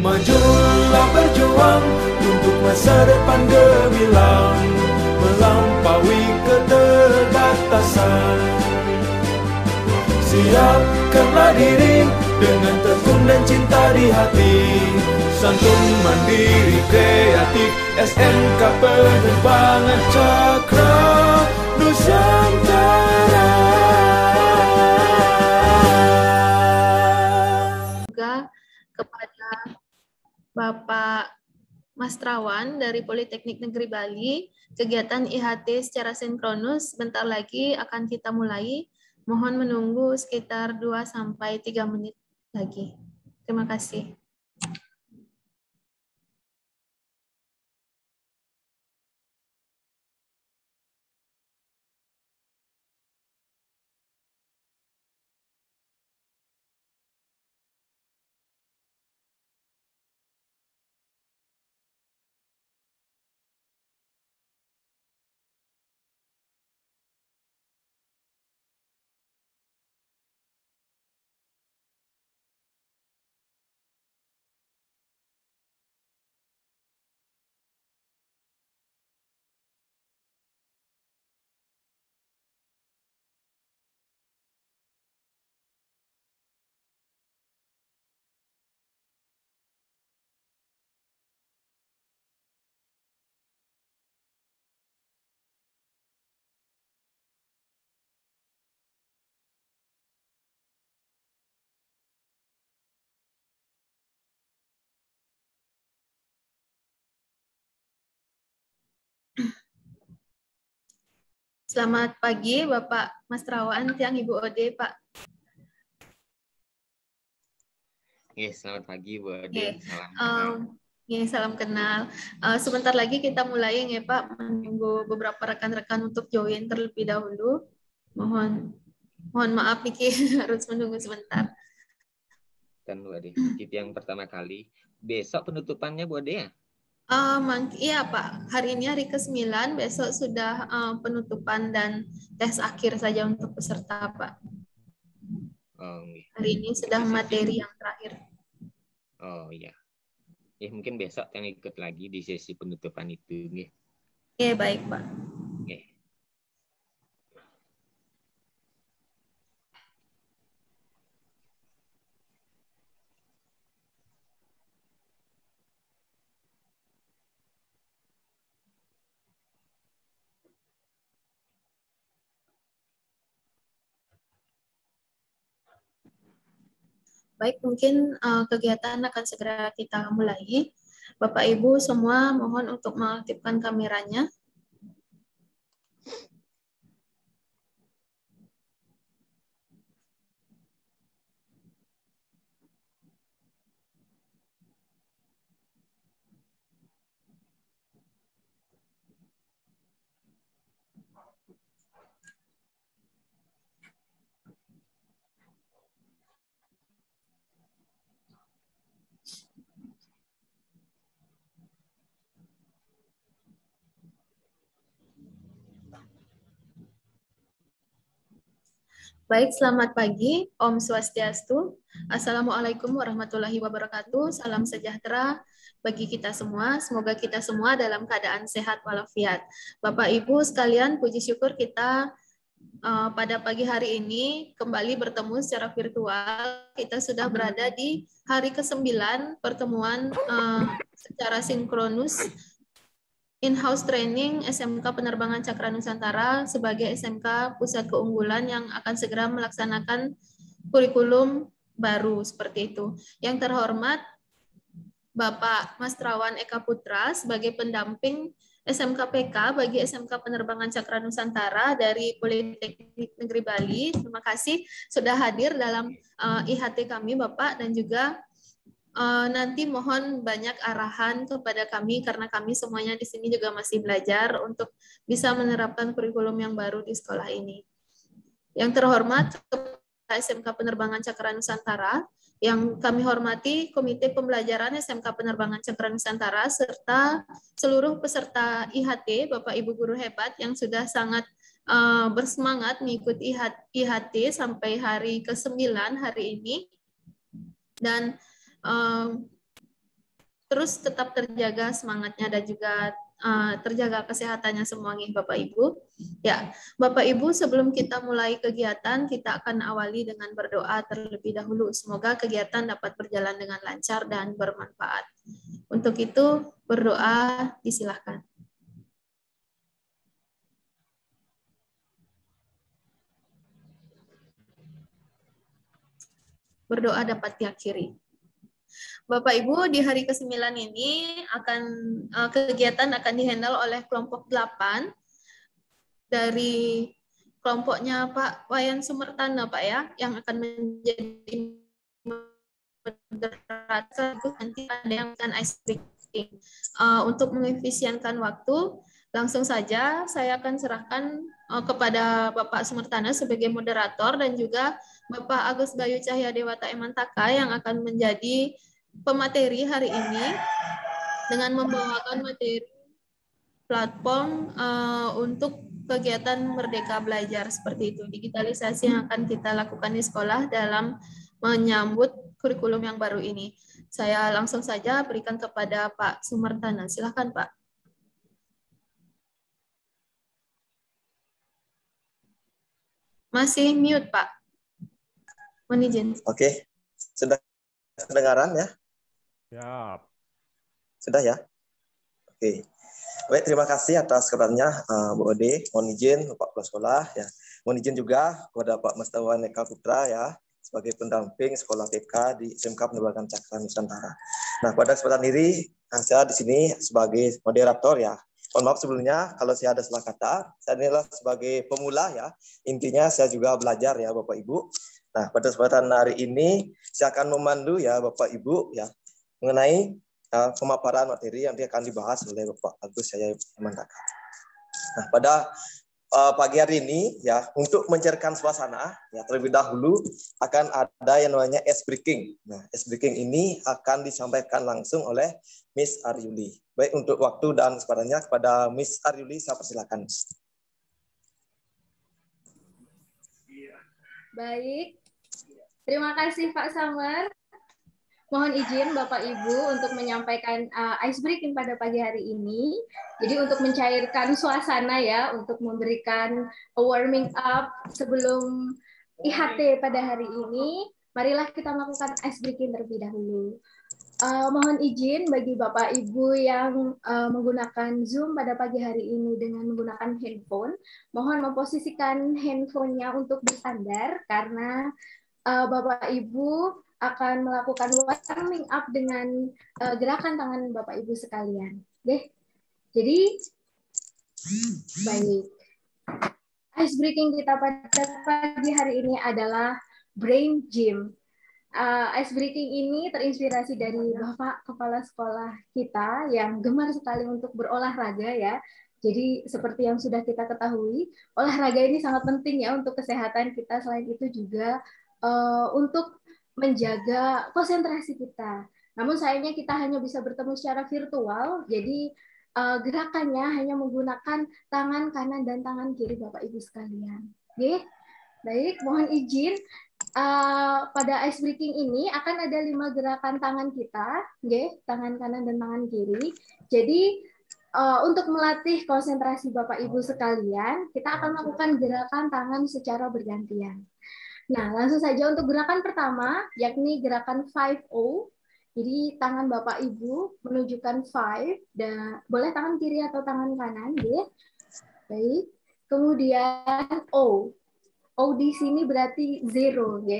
Majulah berjuang untuk masa depan gemilang Melampaui keterbatasan Siapkanlah diri dengan tekun dan cinta di hati Santun mandiri kreatif SMK penerbangan cakra Nusantara Bapak Mas Trawan dari Politeknik Negeri Bali. Kegiatan IHT secara sinkronus bentar lagi akan kita mulai. Mohon menunggu sekitar 2 sampai 3 menit lagi. Terima kasih. Selamat pagi Bapak Mas Trawan, Tiang Ibu Ode, Pak. Oke, selamat pagi Bu Ode. Oke. Salam. Um, Ya, salam kenal. Eh, sebentar lagi kita mulai ya Pak, menunggu beberapa rekan-rekan untuk join terlebih dahulu. Mohon mohon maaf Niki harus menunggu sebentar. Kan Bu kita yang pertama kali. Besok penutupannya Bu Ode ya? Uh, iya Pak, hari ini hari ke-9, besok sudah uh, penutupan dan tes akhir saja untuk peserta Pak. Um, hari ini sudah materi yang terakhir. Oh iya. Eh, mungkin besok yang ikut lagi di sesi penutupan itu. Oke ya baik Pak. Baik, mungkin uh, kegiatan akan segera kita mulai. Bapak Ibu semua mohon untuk mengaktifkan kameranya. Baik, selamat pagi, Om Swastiastu. Assalamualaikum warahmatullahi wabarakatuh. Salam sejahtera bagi kita semua. Semoga kita semua dalam keadaan sehat walafiat. Bapak Ibu sekalian, puji syukur kita uh, pada pagi hari ini kembali bertemu secara virtual. Kita sudah berada di hari ke-9 pertemuan uh, secara sinkronus in-house training SMK Penerbangan Cakra Nusantara sebagai SMK pusat keunggulan yang akan segera melaksanakan kurikulum baru seperti itu. Yang terhormat Bapak Mas Trawan Eka Putra sebagai pendamping SMK PK bagi SMK Penerbangan Cakra Nusantara dari Politeknik Negeri Bali. Terima kasih sudah hadir dalam eh, IHT kami Bapak dan juga uh, nanti mohon banyak arahan kepada kami karena kami semuanya di sini juga masih belajar untuk bisa menerapkan kurikulum yang baru di sekolah ini. Yang terhormat Kepala SMK Penerbangan Cakra Nusantara, yang kami hormati Komite Pembelajaran SMK Penerbangan Cakra Nusantara serta seluruh peserta IHT, Bapak Ibu guru hebat yang sudah sangat uh, bersemangat mengikuti IHT sampai hari ke-9 hari ini. Dan um, terus tetap terjaga semangatnya dan juga uh, terjaga kesehatannya semuanya Bapak Ibu. Ya, Bapak Ibu sebelum kita mulai kegiatan kita akan awali dengan berdoa terlebih dahulu. Semoga kegiatan dapat berjalan dengan lancar dan bermanfaat. Untuk itu berdoa disilahkan. Berdoa dapat diakhiri. Bapak Ibu di hari ke-9 ini akan eh, kegiatan akan dihandle oleh kelompok 8 dari kelompoknya Pak Wayan Sumertana Pak ya yang akan menjadi moderator nanti ada yang akan ice breaking. Eh, untuk mengefisienkan waktu langsung saja saya akan serahkan eh, kepada Bapak Sumertana sebagai moderator dan juga Bapak Agus Bayu Cahya Dewata Emantaka yang akan menjadi pemateri hari ini dengan membawakan materi platform uh, untuk kegiatan Merdeka Belajar seperti itu. Digitalisasi yang akan kita lakukan di sekolah dalam menyambut kurikulum yang baru ini. Saya langsung saja berikan kepada Pak Sumertana. Silahkan Pak. Masih mute, Pak. Mohon izin. Oke, sudah kedengaran ya? Ya. Sudah ya? Oke. Baik, terima kasih atas kerannya uh, eh, Bu Ode. Mohon izin Bapak Kepala Sekolah ya. Mohon izin juga kepada Pak Mestawa Neka Putra ya sebagai pendamping sekolah TK di SMK Penerbangan Cakra Nusantara. Nah, pada kesempatan ini eh, saya di sini sebagai moderator ya. Mohon maaf sebelumnya kalau saya ada salah kata. Saya inilah sebagai pemula ya. Intinya saya juga belajar ya Bapak Ibu. Nah, pada kesempatan hari ini saya akan memandu ya Bapak Ibu ya mengenai uh, eh, pemaparan materi yang dia akan dibahas oleh Bapak Agus saya Mantaka. Nah, pada uh, pagi hari ini ya untuk mencairkan suasana ya terlebih dahulu akan ada yang namanya ice breaking. Nah, ice breaking ini akan disampaikan langsung oleh Miss Aryuli. Baik untuk waktu dan sebagainya kepada Miss Aryuli saya persilakan. Baik. Terima kasih Pak Samar mohon izin Bapak Ibu untuk menyampaikan uh, ice breaking pada pagi hari ini. Jadi untuk mencairkan suasana ya, untuk memberikan warming up sebelum IHT pada hari ini, marilah kita melakukan ice breaking terlebih dahulu. Uh, mohon izin bagi Bapak Ibu yang uh, menggunakan Zoom pada pagi hari ini dengan menggunakan handphone, mohon memposisikan handphonenya untuk bersandar karena Bapak Ibu akan melakukan warming up dengan uh, gerakan tangan Bapak Ibu sekalian. Deh. Jadi baik. Ice breaking kita pada pagi hari ini adalah brain gym. Uh, ice breaking ini terinspirasi dari Bapak kepala sekolah kita yang gemar sekali untuk berolahraga ya. Jadi seperti yang sudah kita ketahui, olahraga ini sangat penting ya untuk kesehatan kita. Selain itu juga uh, untuk menjaga konsentrasi kita. Namun sayangnya kita hanya bisa bertemu secara virtual, jadi uh, gerakannya hanya menggunakan tangan kanan dan tangan kiri Bapak Ibu sekalian. Oke. Baik, mohon izin uh, pada ice breaking ini akan ada lima gerakan tangan kita, okay? tangan kanan dan tangan kiri. Jadi uh, untuk melatih konsentrasi Bapak Ibu sekalian, kita akan melakukan gerakan tangan secara bergantian. Nah, langsung saja untuk gerakan pertama, yakni gerakan 5O. Jadi tangan Bapak Ibu menunjukkan 5, dan boleh tangan kiri atau tangan kanan, ya. Baik. Kemudian O. O di sini berarti zero, ya.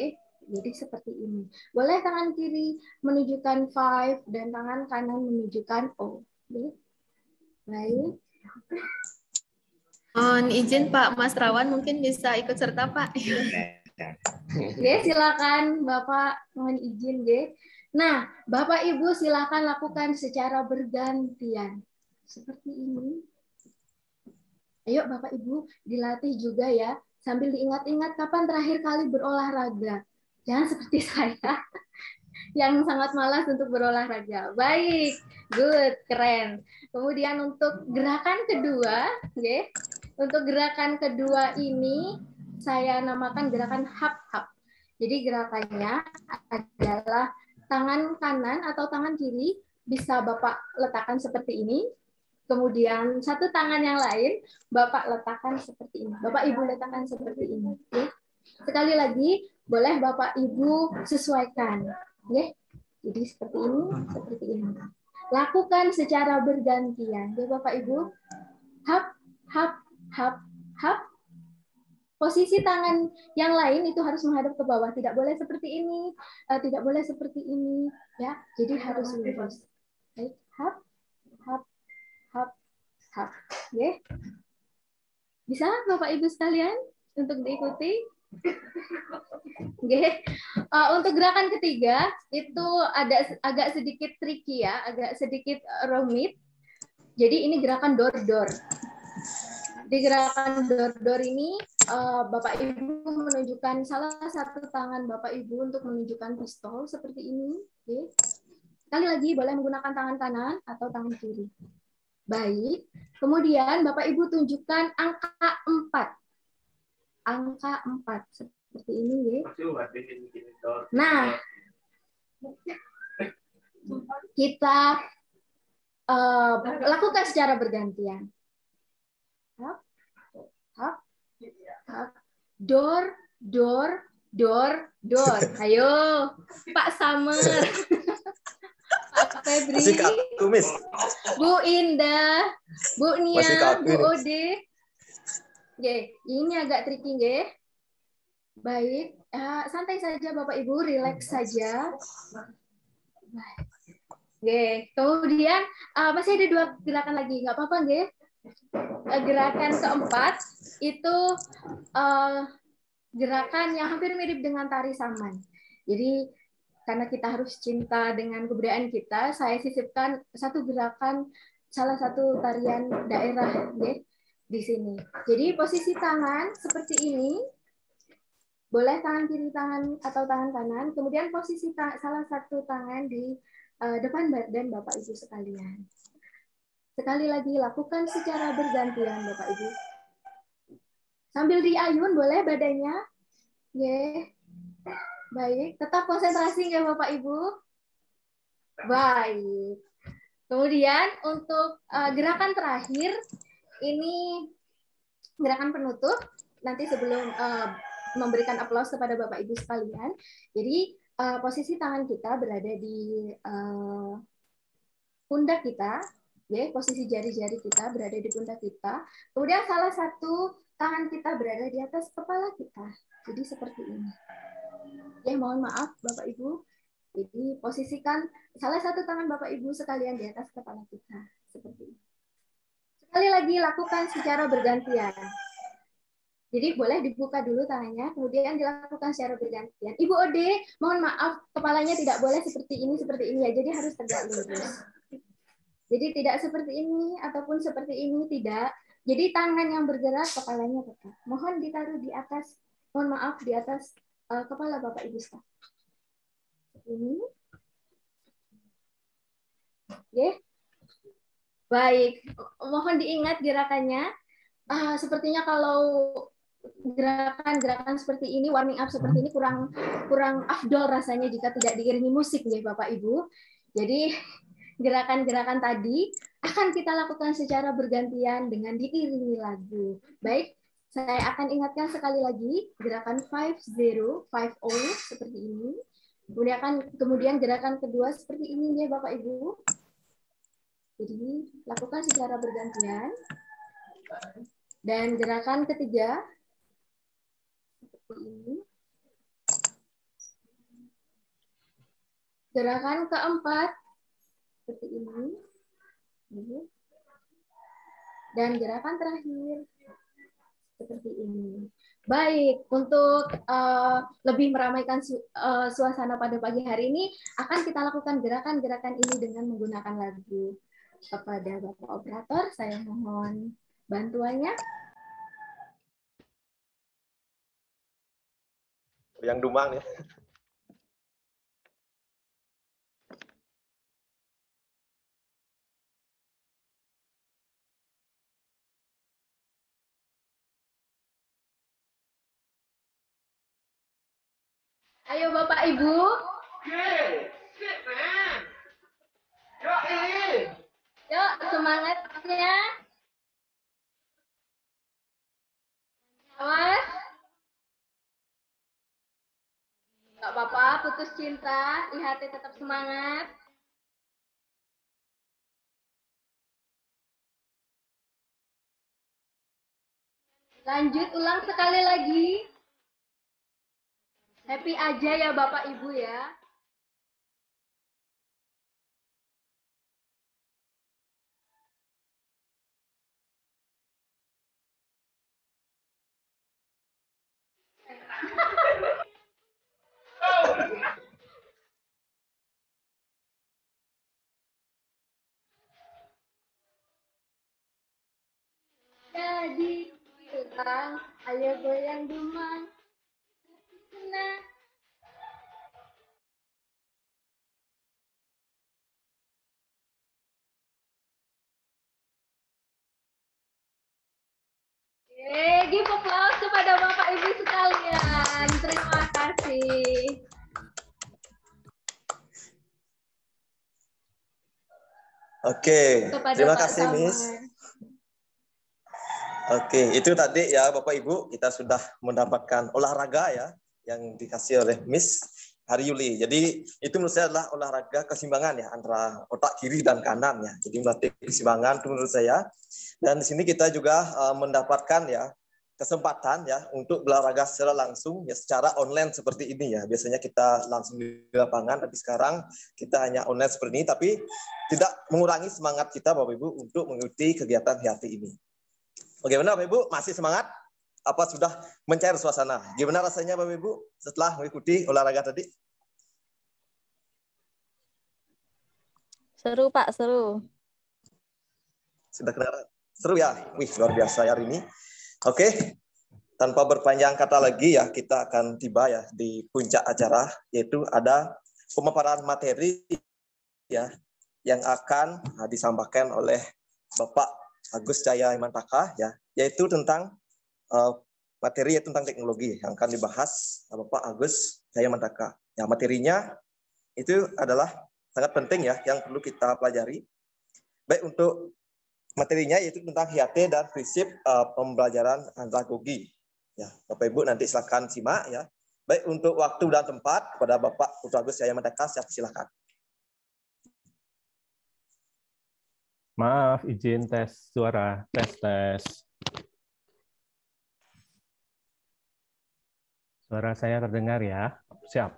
Jadi seperti ini. Boleh tangan kiri menunjukkan 5 dan tangan kanan menunjukkan O. Ya. Baik. Mohon izin Pak Mas Rawan mungkin bisa ikut serta Pak. Oke, silakan Bapak mohon izin Nah, Bapak Ibu silakan lakukan secara bergantian. Seperti ini. Ayo Bapak Ibu dilatih juga ya, sambil diingat-ingat kapan terakhir kali berolahraga. Jangan seperti saya yang sangat malas untuk berolahraga. Baik, good, keren. Kemudian untuk gerakan kedua, okay. untuk gerakan kedua ini saya namakan gerakan hap-hap. Jadi gerakannya adalah tangan kanan atau tangan kiri bisa Bapak letakkan seperti ini, kemudian satu tangan yang lain Bapak letakkan seperti ini, Bapak Ibu letakkan seperti ini. Oke. Sekali lagi, boleh Bapak Ibu sesuaikan. Oke. Jadi seperti ini, seperti ini. Lakukan secara bergantian. Ya Bapak Ibu, hap, hap, hap, hap, posisi tangan yang lain itu harus menghadap ke bawah tidak boleh seperti ini uh, tidak boleh seperti ini ya jadi harus lurus baik hap hap hap hap ya bisa bapak ibu sekalian untuk diikuti Okay. Uh, eh, untuk gerakan ketiga itu ada agak sedikit tricky ya, agak sedikit eh, rumit. Jadi ini gerakan dor dor Di gerakan dor dor ini Eh, Bapak Ibu menunjukkan salah satu tangan Bapak Ibu untuk menunjukkan pistol seperti ini. Oke. Sekali lagi boleh menggunakan tangan kanan atau tangan kiri. Baik. Kemudian Bapak Ibu tunjukkan angka 4. Angka 4 seperti ini ya. Nah, kita uh, lakukan secara bergantian. Hop, hop, dor dor dor dor Ayo, Pak Summer. Pak Febri. Bu Indah, Bu Nia, Bu Ode. Oke, ini agak tricky, ya. Baik, uh, santai saja Bapak Ibu, rileks saja. Oke, kemudian uh, masih ada dua gerakan lagi, nggak apa-apa, nggih. Eh, gerakan keempat itu uh, gerakan yang hampir mirip dengan tari saman. Jadi karena kita harus cinta dengan kebudayaan kita, saya sisipkan satu gerakan salah satu tarian daerah ya, di sini. Jadi posisi tangan seperti ini, boleh tangan kiri tangan atau tangan kanan. Kemudian posisi salah satu tangan di uh, depan badan bapak ibu sekalian. Sekali lagi, lakukan secara bergantian, Bapak Ibu. Sambil diayun, boleh badannya? Ye. Baik, tetap konsentrasi ya Bapak Ibu? Baik. Kemudian untuk uh, gerakan terakhir, ini gerakan penutup. Nanti sebelum uh, memberikan aplaus kepada Bapak Ibu sekalian, jadi uh, posisi tangan kita berada di uh, pundak kita, ya, posisi jari-jari kita berada di pundak kita. Kemudian salah satu tangan kita berada di atas kepala kita. Jadi seperti ini. Ya, mohon maaf Bapak Ibu. Jadi posisikan salah satu tangan Bapak Ibu sekalian di atas kepala kita. Seperti ini. Sekali lagi lakukan secara bergantian. Jadi boleh dibuka dulu tangannya, kemudian dilakukan secara bergantian. Ibu Ode, mohon maaf, kepalanya tidak boleh seperti ini, seperti ini ya. Jadi harus tegak lurus. Jadi tidak seperti ini ataupun seperti ini tidak. Jadi tangan yang bergerak, kepalanya tetap. Mohon ditaruh di atas, mohon maaf di atas uh, kepala Bapak Ibu staf. Ini. Oke. Okay. Baik, mohon diingat gerakannya. Uh, sepertinya kalau gerakan-gerakan seperti ini, warming up seperti ini kurang kurang afdol rasanya jika tidak diiringi musik ya Bapak Ibu. Jadi gerakan-gerakan tadi akan kita lakukan secara bergantian dengan diiringi lagu. Baik, saya akan ingatkan sekali lagi gerakan 50, seperti ini. akan kemudian gerakan kedua seperti ini ya Bapak Ibu. Jadi lakukan secara bergantian. Dan gerakan ketiga seperti ini. Gerakan keempat seperti ini. Dan gerakan terakhir seperti ini. Baik, untuk uh, lebih meramaikan su uh, suasana pada pagi hari ini, akan kita lakukan gerakan-gerakan ini dengan menggunakan lagu. Kepada Bapak Operator, saya mohon bantuannya. Yang dumang ya. Ayo Bapak Ibu. Hey, sit man. Yoi. Yuk semangatnya. Awas. Gak apa-apa, putus cinta, IHT tetap semangat. Lanjut ulang sekali lagi. Happy aja ya Bapak Ibu ya. Jadi kita ayo goyang dumang. Luna. Yeay, give applause kepada Bapak Ibu sekalian. Terima kasih. Oke, kepada terima Pak kasih Miss. Oke, itu tadi ya Bapak Ibu, kita sudah mendapatkan olahraga ya yang dikasih oleh Miss Hari Yuli. Jadi itu menurut saya adalah olahraga keseimbangan ya antara otak kiri dan kanan ya. Jadi melatih keseimbangan menurut saya. Dan di sini kita juga uh, mendapatkan ya kesempatan ya untuk olahraga secara langsung ya secara online seperti ini ya. Biasanya kita langsung di lapangan tapi sekarang kita hanya online seperti ini tapi tidak mengurangi semangat kita Bapak Ibu untuk mengikuti kegiatan hati ini. Bagaimana Bapak Ibu? Masih semangat? apa sudah mencair suasana. Gimana rasanya Bapak Ibu setelah mengikuti olahraga tadi? Seru Pak, seru. Sudah kenal seru ya? Wih, luar biasa hari ini. Oke, tanpa berpanjang kata lagi ya, kita akan tiba ya di puncak acara, yaitu ada pemaparan materi ya yang akan disampaikan oleh Bapak Agus Jaya Imantaka ya, yaitu tentang uh, materi tentang teknologi yang akan dibahas Bapak Agus saya Mantaka. Ya, materinya itu adalah sangat penting ya yang perlu kita pelajari. Baik untuk materinya yaitu tentang HIAT dan prinsip uh, pembelajaran andragogi. Ya, Bapak Ibu nanti silakan simak ya. Baik untuk waktu dan tempat kepada Bapak Putra Agus Mantaka siap silakan. Maaf, izin tes suara, tes tes. Suara saya terdengar ya. Siap.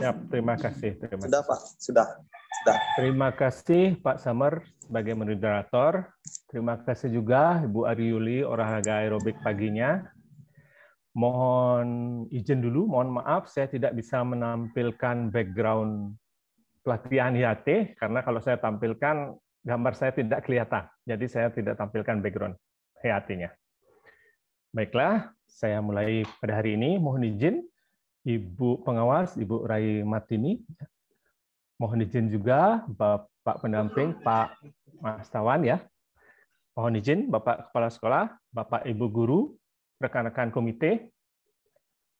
Siap. Terima kasih. Terima kasih. Sudah Pak. Sudah. Sudah. Terima kasih Pak Samar sebagai moderator. Terima kasih juga Ibu Ari Yuli olahraga aerobik paginya. Mohon izin dulu, mohon maaf saya tidak bisa menampilkan background pelatihan IAT karena kalau saya tampilkan gambar saya tidak kelihatan. Jadi saya tidak tampilkan background iat nya Baiklah, saya mulai pada hari ini. Mohon izin Ibu pengawas, Ibu Rai Martini. Mohon izin juga Bapak pendamping, Pak Mas Tawan ya. Mohon izin Bapak Kepala Sekolah, Bapak Ibu Guru, rekan-rekan komite.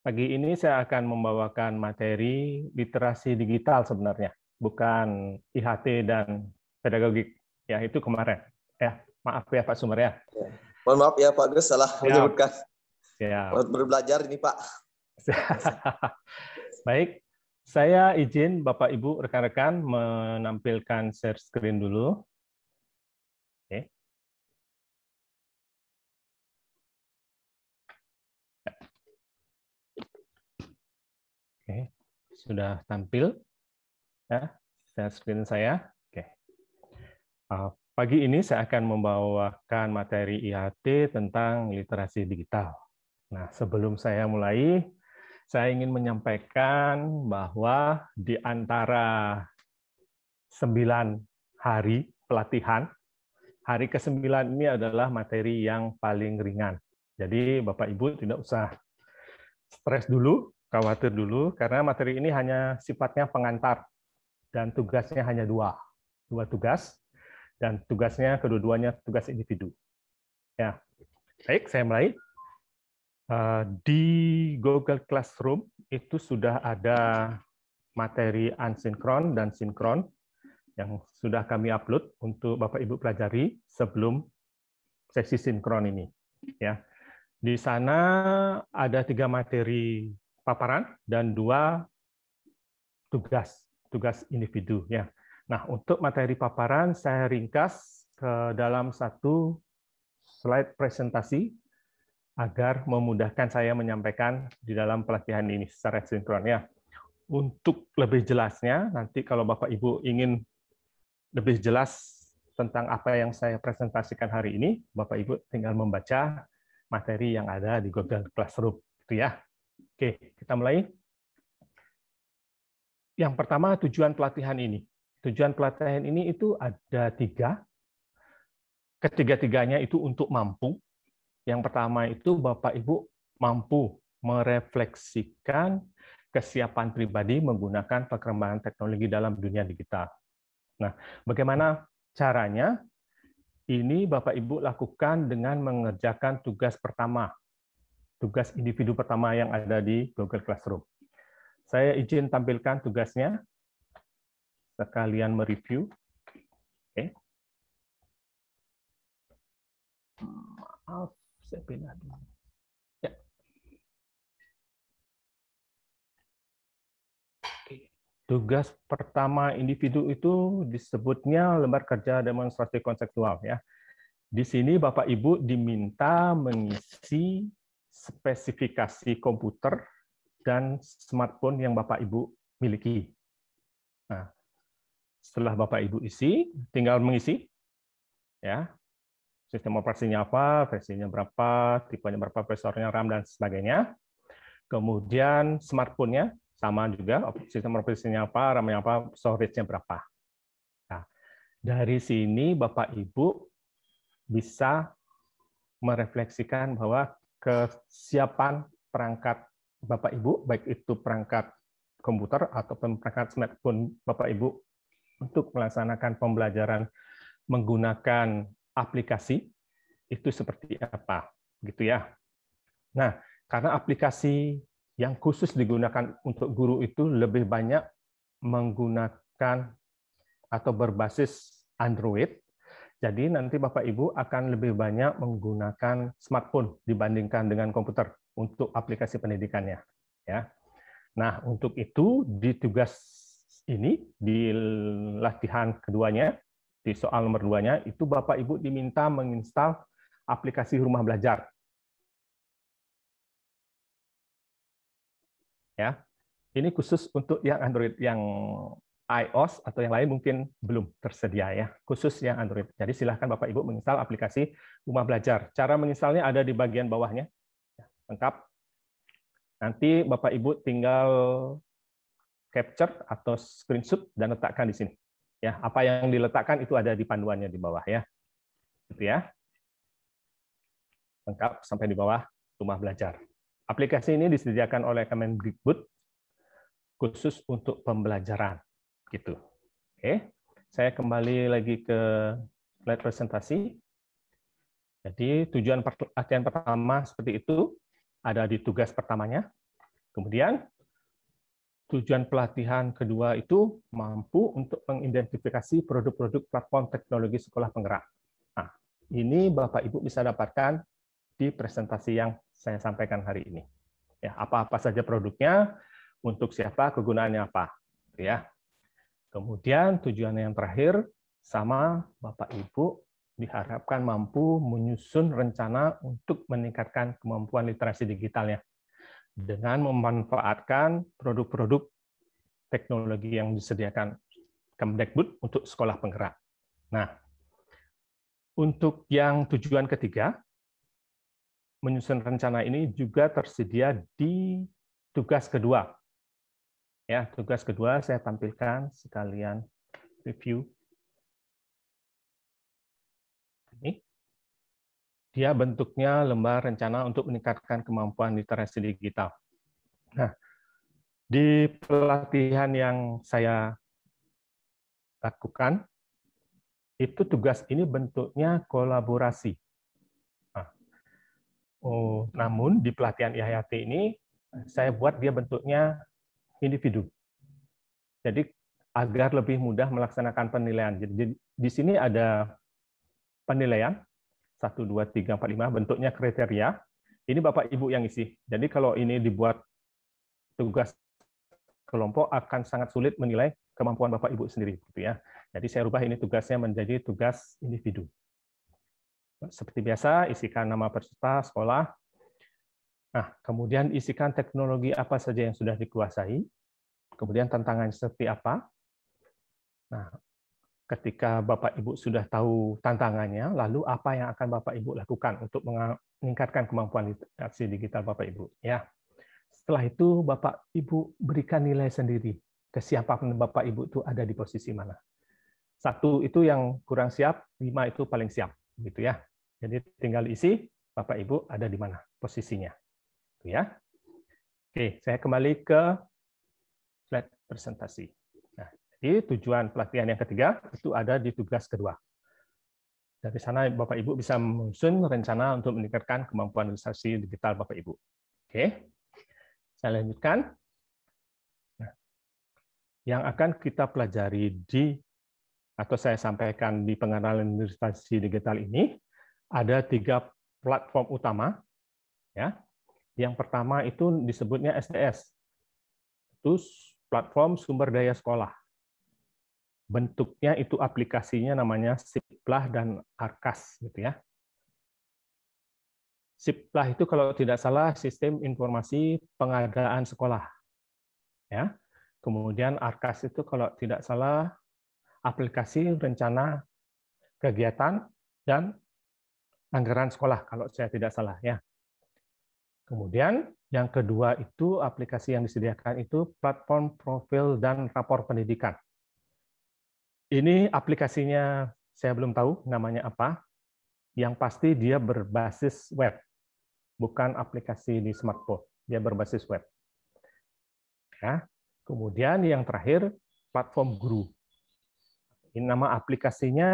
Pagi ini saya akan membawakan materi literasi digital sebenarnya, bukan IHT dan pedagogik. Ya, itu kemarin. Ya, maaf ya Pak Sumer ya. ya. Mohon maaf ya Pak Gus, salah ya. Ya. berbelajar ini Pak. Baik, saya izin Bapak Ibu rekan-rekan menampilkan share screen dulu. Oke. Oke, sudah tampil. Ya, share screen saya. Oke. Uh, pagi ini saya akan membawakan materi IAT tentang literasi digital. Nah, sebelum saya mulai, saya ingin menyampaikan bahwa di antara sembilan hari pelatihan, hari ke-9 ini adalah materi yang paling ringan. Jadi Bapak Ibu tidak usah stres dulu, khawatir dulu, karena materi ini hanya sifatnya pengantar, dan tugasnya hanya dua. Dua tugas, dan tugasnya kedua-duanya tugas individu. Ya, Baik, saya mulai. Eh, di Google Classroom itu sudah ada materi unsinkron dan sinkron yang sudah kami upload untuk Bapak Ibu pelajari sebelum sesi sinkron ini. Ya, di sana ada tiga materi paparan dan dua tugas tugas individu. Ya, nah untuk materi paparan saya ringkas ke dalam satu slide presentasi agar memudahkan saya menyampaikan di dalam pelatihan ini secara sinkron ya. Untuk lebih jelasnya, nanti kalau Bapak Ibu ingin lebih jelas tentang apa yang saya presentasikan hari ini, Bapak Ibu tinggal membaca materi yang ada di Google Classroom, gitu ya. Oke, kita mulai. Yang pertama tujuan pelatihan ini. Tujuan pelatihan ini itu ada tiga. Ketiga-tiganya itu untuk mampu, yang pertama itu Bapak Ibu mampu merefleksikan kesiapan pribadi menggunakan perkembangan teknologi dalam dunia digital. Nah, bagaimana caranya? Ini Bapak Ibu lakukan dengan mengerjakan tugas pertama, tugas individu pertama yang ada di Google Classroom. Saya izin tampilkan tugasnya, sekalian mereview. Oke. Okay. Hmm, Maaf saya pindah Ya. Tugas pertama individu itu disebutnya lembar kerja demonstrasi konseptual ya. Di sini Bapak Ibu diminta mengisi spesifikasi komputer dan smartphone yang Bapak Ibu miliki. Nah, setelah Bapak Ibu isi, tinggal mengisi. Ya sistem operasinya apa, versinya berapa, tipenya berapa, prosesornya RAM dan sebagainya. Kemudian smartphone-nya sama juga, sistem operasinya apa, RAM-nya apa, storage-nya berapa. Nah, dari sini Bapak Ibu bisa merefleksikan bahwa kesiapan perangkat Bapak Ibu, baik itu perangkat komputer atau perangkat smartphone Bapak Ibu untuk melaksanakan pembelajaran menggunakan aplikasi itu seperti apa, gitu ya. Nah, karena aplikasi yang khusus digunakan untuk guru itu lebih banyak menggunakan atau berbasis Android. Jadi nanti Bapak Ibu akan lebih banyak menggunakan smartphone dibandingkan dengan komputer untuk aplikasi pendidikannya, ya. Nah, untuk itu di tugas ini di latihan keduanya di soal nomor 2-nya, itu Bapak Ibu diminta menginstal aplikasi rumah belajar. Ya. Ini khusus untuk yang Android, yang iOS atau yang lain mungkin belum tersedia ya, khusus yang Android. Jadi silahkan Bapak Ibu menginstal aplikasi Rumah Belajar. Cara menginstalnya ada di bagian bawahnya, ya, lengkap. Nanti Bapak Ibu tinggal capture atau screenshot dan letakkan di sini. Ya, apa yang diletakkan itu ada di panduannya di bawah ya. Gitu ya. Lengkap sampai di bawah rumah belajar. Aplikasi ini disediakan oleh Kemendikbud khusus untuk pembelajaran gitu. Oke. Saya kembali lagi ke slide presentasi. Jadi tujuan latihan pertama seperti itu ada di tugas pertamanya. Kemudian tujuan pelatihan kedua itu mampu untuk mengidentifikasi produk-produk platform teknologi sekolah penggerak. Nah, ini Bapak Ibu bisa dapatkan di presentasi yang saya sampaikan hari ini. Ya, apa-apa saja produknya, untuk siapa, kegunaannya apa, gitu ya. Kemudian tujuan yang terakhir sama Bapak Ibu diharapkan mampu menyusun rencana untuk meningkatkan kemampuan literasi digitalnya dengan memanfaatkan produk-produk teknologi yang disediakan Kemdikbud untuk sekolah penggerak. Nah, untuk yang tujuan ketiga, menyusun rencana ini juga tersedia di tugas kedua. Ya, tugas kedua saya tampilkan sekalian review Dia bentuknya lembar rencana untuk meningkatkan kemampuan literasi digital. Nah, di pelatihan yang saya lakukan, itu tugas ini bentuknya kolaborasi. Nah, oh, namun di pelatihan IHT ini, saya buat dia bentuknya individu. Jadi agar lebih mudah melaksanakan penilaian. Jadi di sini ada penilaian, 1, 2, 3, 4, 5, bentuknya kriteria. Ini Bapak Ibu yang isi. Jadi kalau ini dibuat tugas kelompok akan sangat sulit menilai kemampuan Bapak Ibu sendiri gitu ya. Jadi saya rubah ini tugasnya menjadi tugas individu. Seperti biasa isikan nama peserta sekolah. Nah, kemudian isikan teknologi apa saja yang sudah dikuasai. Kemudian tantangan seperti apa. Nah, ketika Bapak Ibu sudah tahu tantangannya, lalu apa yang akan Bapak Ibu lakukan untuk meningkatkan kemampuan literasi digital Bapak Ibu ya. Setelah itu Bapak Ibu berikan nilai sendiri kesiapan Bapak Ibu itu ada di posisi mana. Satu itu yang kurang siap, lima itu paling siap gitu ya. Jadi tinggal isi Bapak Ibu ada di mana posisinya. Gitu ya. Oke, saya kembali ke slide presentasi. Jadi tujuan pelatihan yang ketiga itu ada di tugas kedua. Dari sana Bapak Ibu bisa menyusun rencana untuk meningkatkan kemampuan ilustrasi digital Bapak Ibu. Oke. Saya lanjutkan. Nah, yang akan kita pelajari di atau saya sampaikan di pengenalan ilustrasi digital ini ada tiga platform utama ya. Yang pertama itu disebutnya SDS. Itu platform sumber daya sekolah bentuknya itu aplikasinya namanya Siplah dan Arkas gitu ya. Siplah itu kalau tidak salah sistem informasi pengadaan sekolah. Ya. Kemudian Arkas itu kalau tidak salah aplikasi rencana kegiatan dan anggaran sekolah kalau saya tidak salah ya. Kemudian yang kedua itu aplikasi yang disediakan itu platform profil dan rapor pendidikan. Ini aplikasinya saya belum tahu namanya apa. Yang pasti dia berbasis web, bukan aplikasi di smartphone. Dia berbasis web. Ya. Kemudian yang terakhir platform guru. Ini nama aplikasinya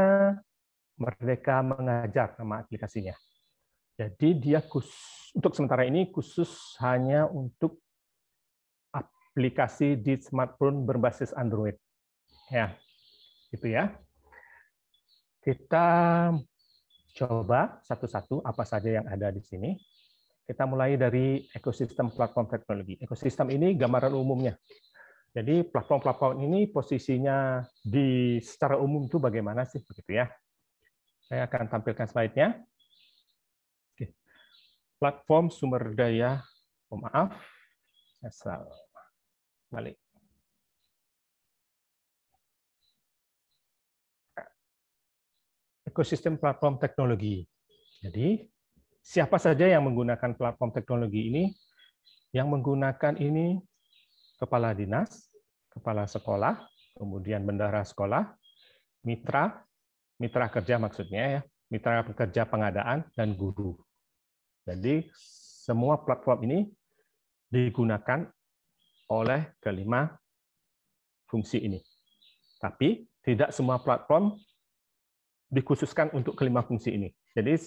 Merdeka Mengajar nama aplikasinya. Jadi dia khusus, untuk sementara ini khusus hanya untuk aplikasi di smartphone berbasis Android. Ya gitu ya. Kita coba satu-satu apa saja yang ada di sini. Kita mulai dari ekosistem platform teknologi. Ekosistem ini gambaran umumnya. Jadi platform-platform ini posisinya di secara umum itu bagaimana sih begitu ya? Saya akan tampilkan slide-nya. Platform sumber daya, oh, maaf, Asal. balik. ekosistem platform teknologi. Jadi, siapa saja yang menggunakan platform teknologi ini? Yang menggunakan ini kepala dinas, kepala sekolah, kemudian bendahara sekolah, mitra, mitra kerja maksudnya ya, mitra pekerja pengadaan dan guru. Jadi semua platform ini digunakan oleh kelima fungsi ini. Tapi tidak semua platform dikhususkan untuk kelima fungsi ini. Jadi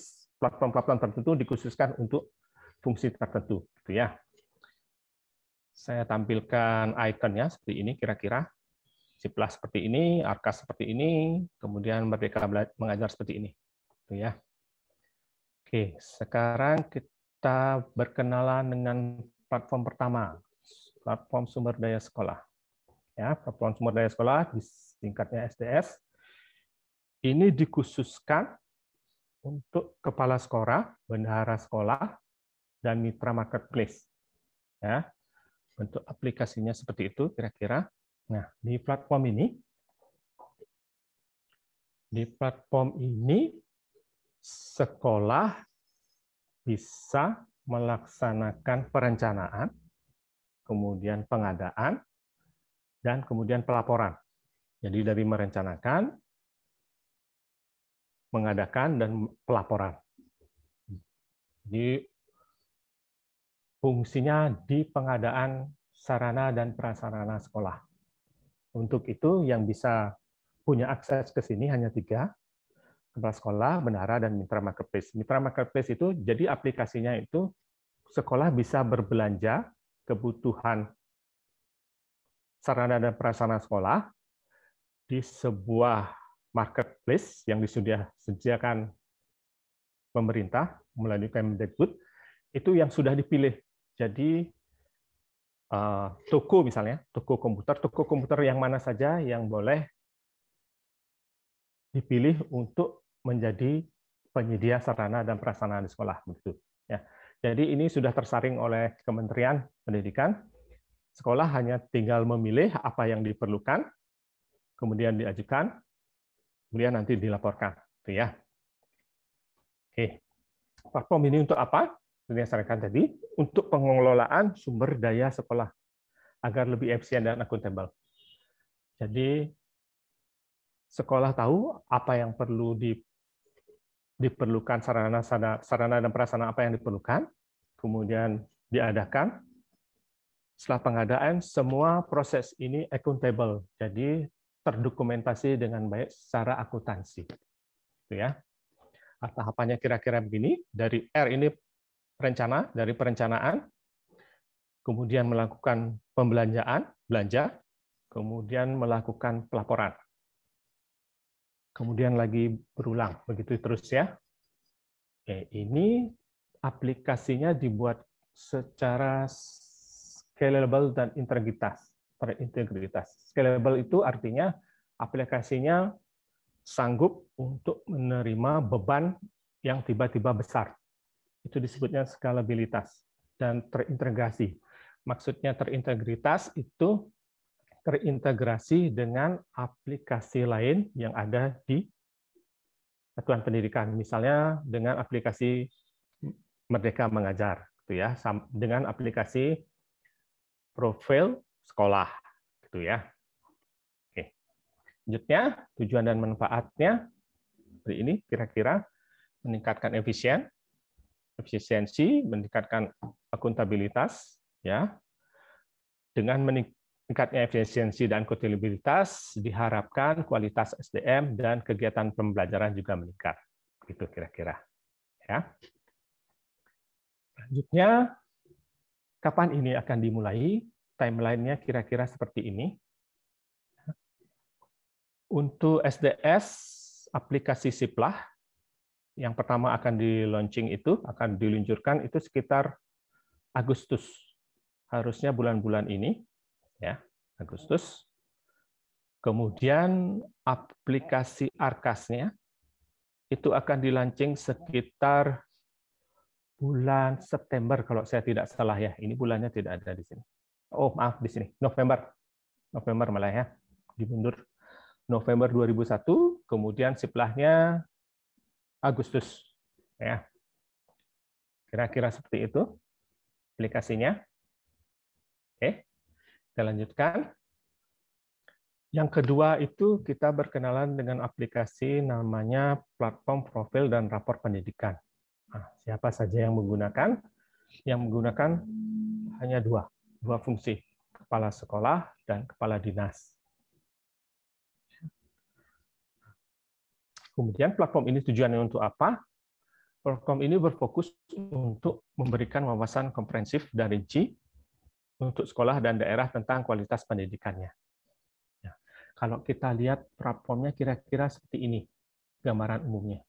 platform-platform tertentu dikhususkan untuk fungsi tertentu, gitu ya. Saya tampilkan ikonnya seperti ini kira-kira. C++ seperti ini, Arkas seperti ini, kemudian Merdeka Mengajar seperti ini, gitu ya. Oke, sekarang kita berkenalan dengan platform pertama, platform sumber daya sekolah. Ya, platform sumber daya sekolah di tingkatnya SDS ini dikhususkan untuk kepala sekolah, bendahara sekolah, dan mitra marketplace. Ya, bentuk aplikasinya seperti itu kira-kira. Nah, di platform ini, di platform ini sekolah bisa melaksanakan perencanaan, kemudian pengadaan, dan kemudian pelaporan. Jadi dari merencanakan, mengadakan dan pelaporan. Jadi fungsinya di pengadaan sarana dan prasarana sekolah. Untuk itu yang bisa punya akses ke sini hanya tiga, kepala sekolah, bendahara, dan mitra marketplace. Mitra marketplace itu jadi aplikasinya itu sekolah bisa berbelanja kebutuhan sarana dan prasarana sekolah di sebuah marketplace yang sudah sediakan pemerintah melalui Kemendikbud itu yang sudah dipilih. Jadi eh, toko misalnya, toko komputer, toko komputer yang mana saja yang boleh dipilih untuk menjadi penyedia sarana dan prasarana di sekolah begitu. Ya. Jadi ini sudah tersaring oleh Kementerian Pendidikan. Sekolah hanya tinggal memilih apa yang diperlukan, kemudian diajukan Kemudian nanti dilaporkan, gitu ya. Oke, platform ini untuk apa? Yang saya sarankan tadi untuk pengelolaan sumber daya sekolah agar lebih efisien dan akuntabel. Jadi sekolah tahu apa yang perlu di, diperlukan sarana sarana dan prasarana apa yang diperlukan, kemudian diadakan. Setelah pengadaan, semua proses ini akuntabel. Jadi terdokumentasi dengan baik secara akuntansi. Gitu ya. Nah, tahapannya kira-kira begini, dari R ini rencana, dari perencanaan, kemudian melakukan pembelanjaan, belanja, kemudian melakukan pelaporan. Kemudian lagi berulang, begitu terus ya. Oke, ini aplikasinya dibuat secara scalable dan integritas terintegritas, Scalable itu artinya aplikasinya sanggup untuk menerima beban yang tiba-tiba besar. Itu disebutnya skalabilitas dan terintegrasi. Maksudnya terintegritas itu terintegrasi dengan aplikasi lain yang ada di satuan pendidikan, misalnya dengan aplikasi Merdeka Mengajar, gitu ya, dengan aplikasi profil sekolah gitu ya. Oke. Selanjutnya tujuan dan manfaatnya seperti ini kira-kira meningkatkan efisien, efisiensi, meningkatkan akuntabilitas ya. Dengan meningkatnya efisiensi dan akuntabilitas diharapkan kualitas SDM dan kegiatan pembelajaran juga meningkat. Gitu kira-kira. Ya. Selanjutnya kapan ini akan dimulai? timelinenya kira-kira seperti ini. Untuk SDS, aplikasi Siplah yang pertama akan di launching itu akan diluncurkan itu sekitar Agustus. Harusnya bulan-bulan ini ya, Agustus. Kemudian aplikasi Arkasnya itu akan di sekitar bulan September kalau saya tidak salah ya. Ini bulannya tidak ada di sini oh maaf di sini November November malah ya dimundur November 2001 kemudian setelahnya Agustus ya kira-kira seperti itu aplikasinya oke kita lanjutkan yang kedua itu kita berkenalan dengan aplikasi namanya platform profil dan rapor pendidikan. Nah, siapa saja yang menggunakan? Yang menggunakan hanya dua, dua fungsi, kepala sekolah dan kepala dinas. Kemudian platform ini tujuannya untuk apa? Platform ini berfokus untuk memberikan wawasan komprehensif dan rinci untuk sekolah dan daerah tentang kualitas pendidikannya. Ya. Kalau kita lihat platformnya kira-kira seperti ini, gambaran umumnya.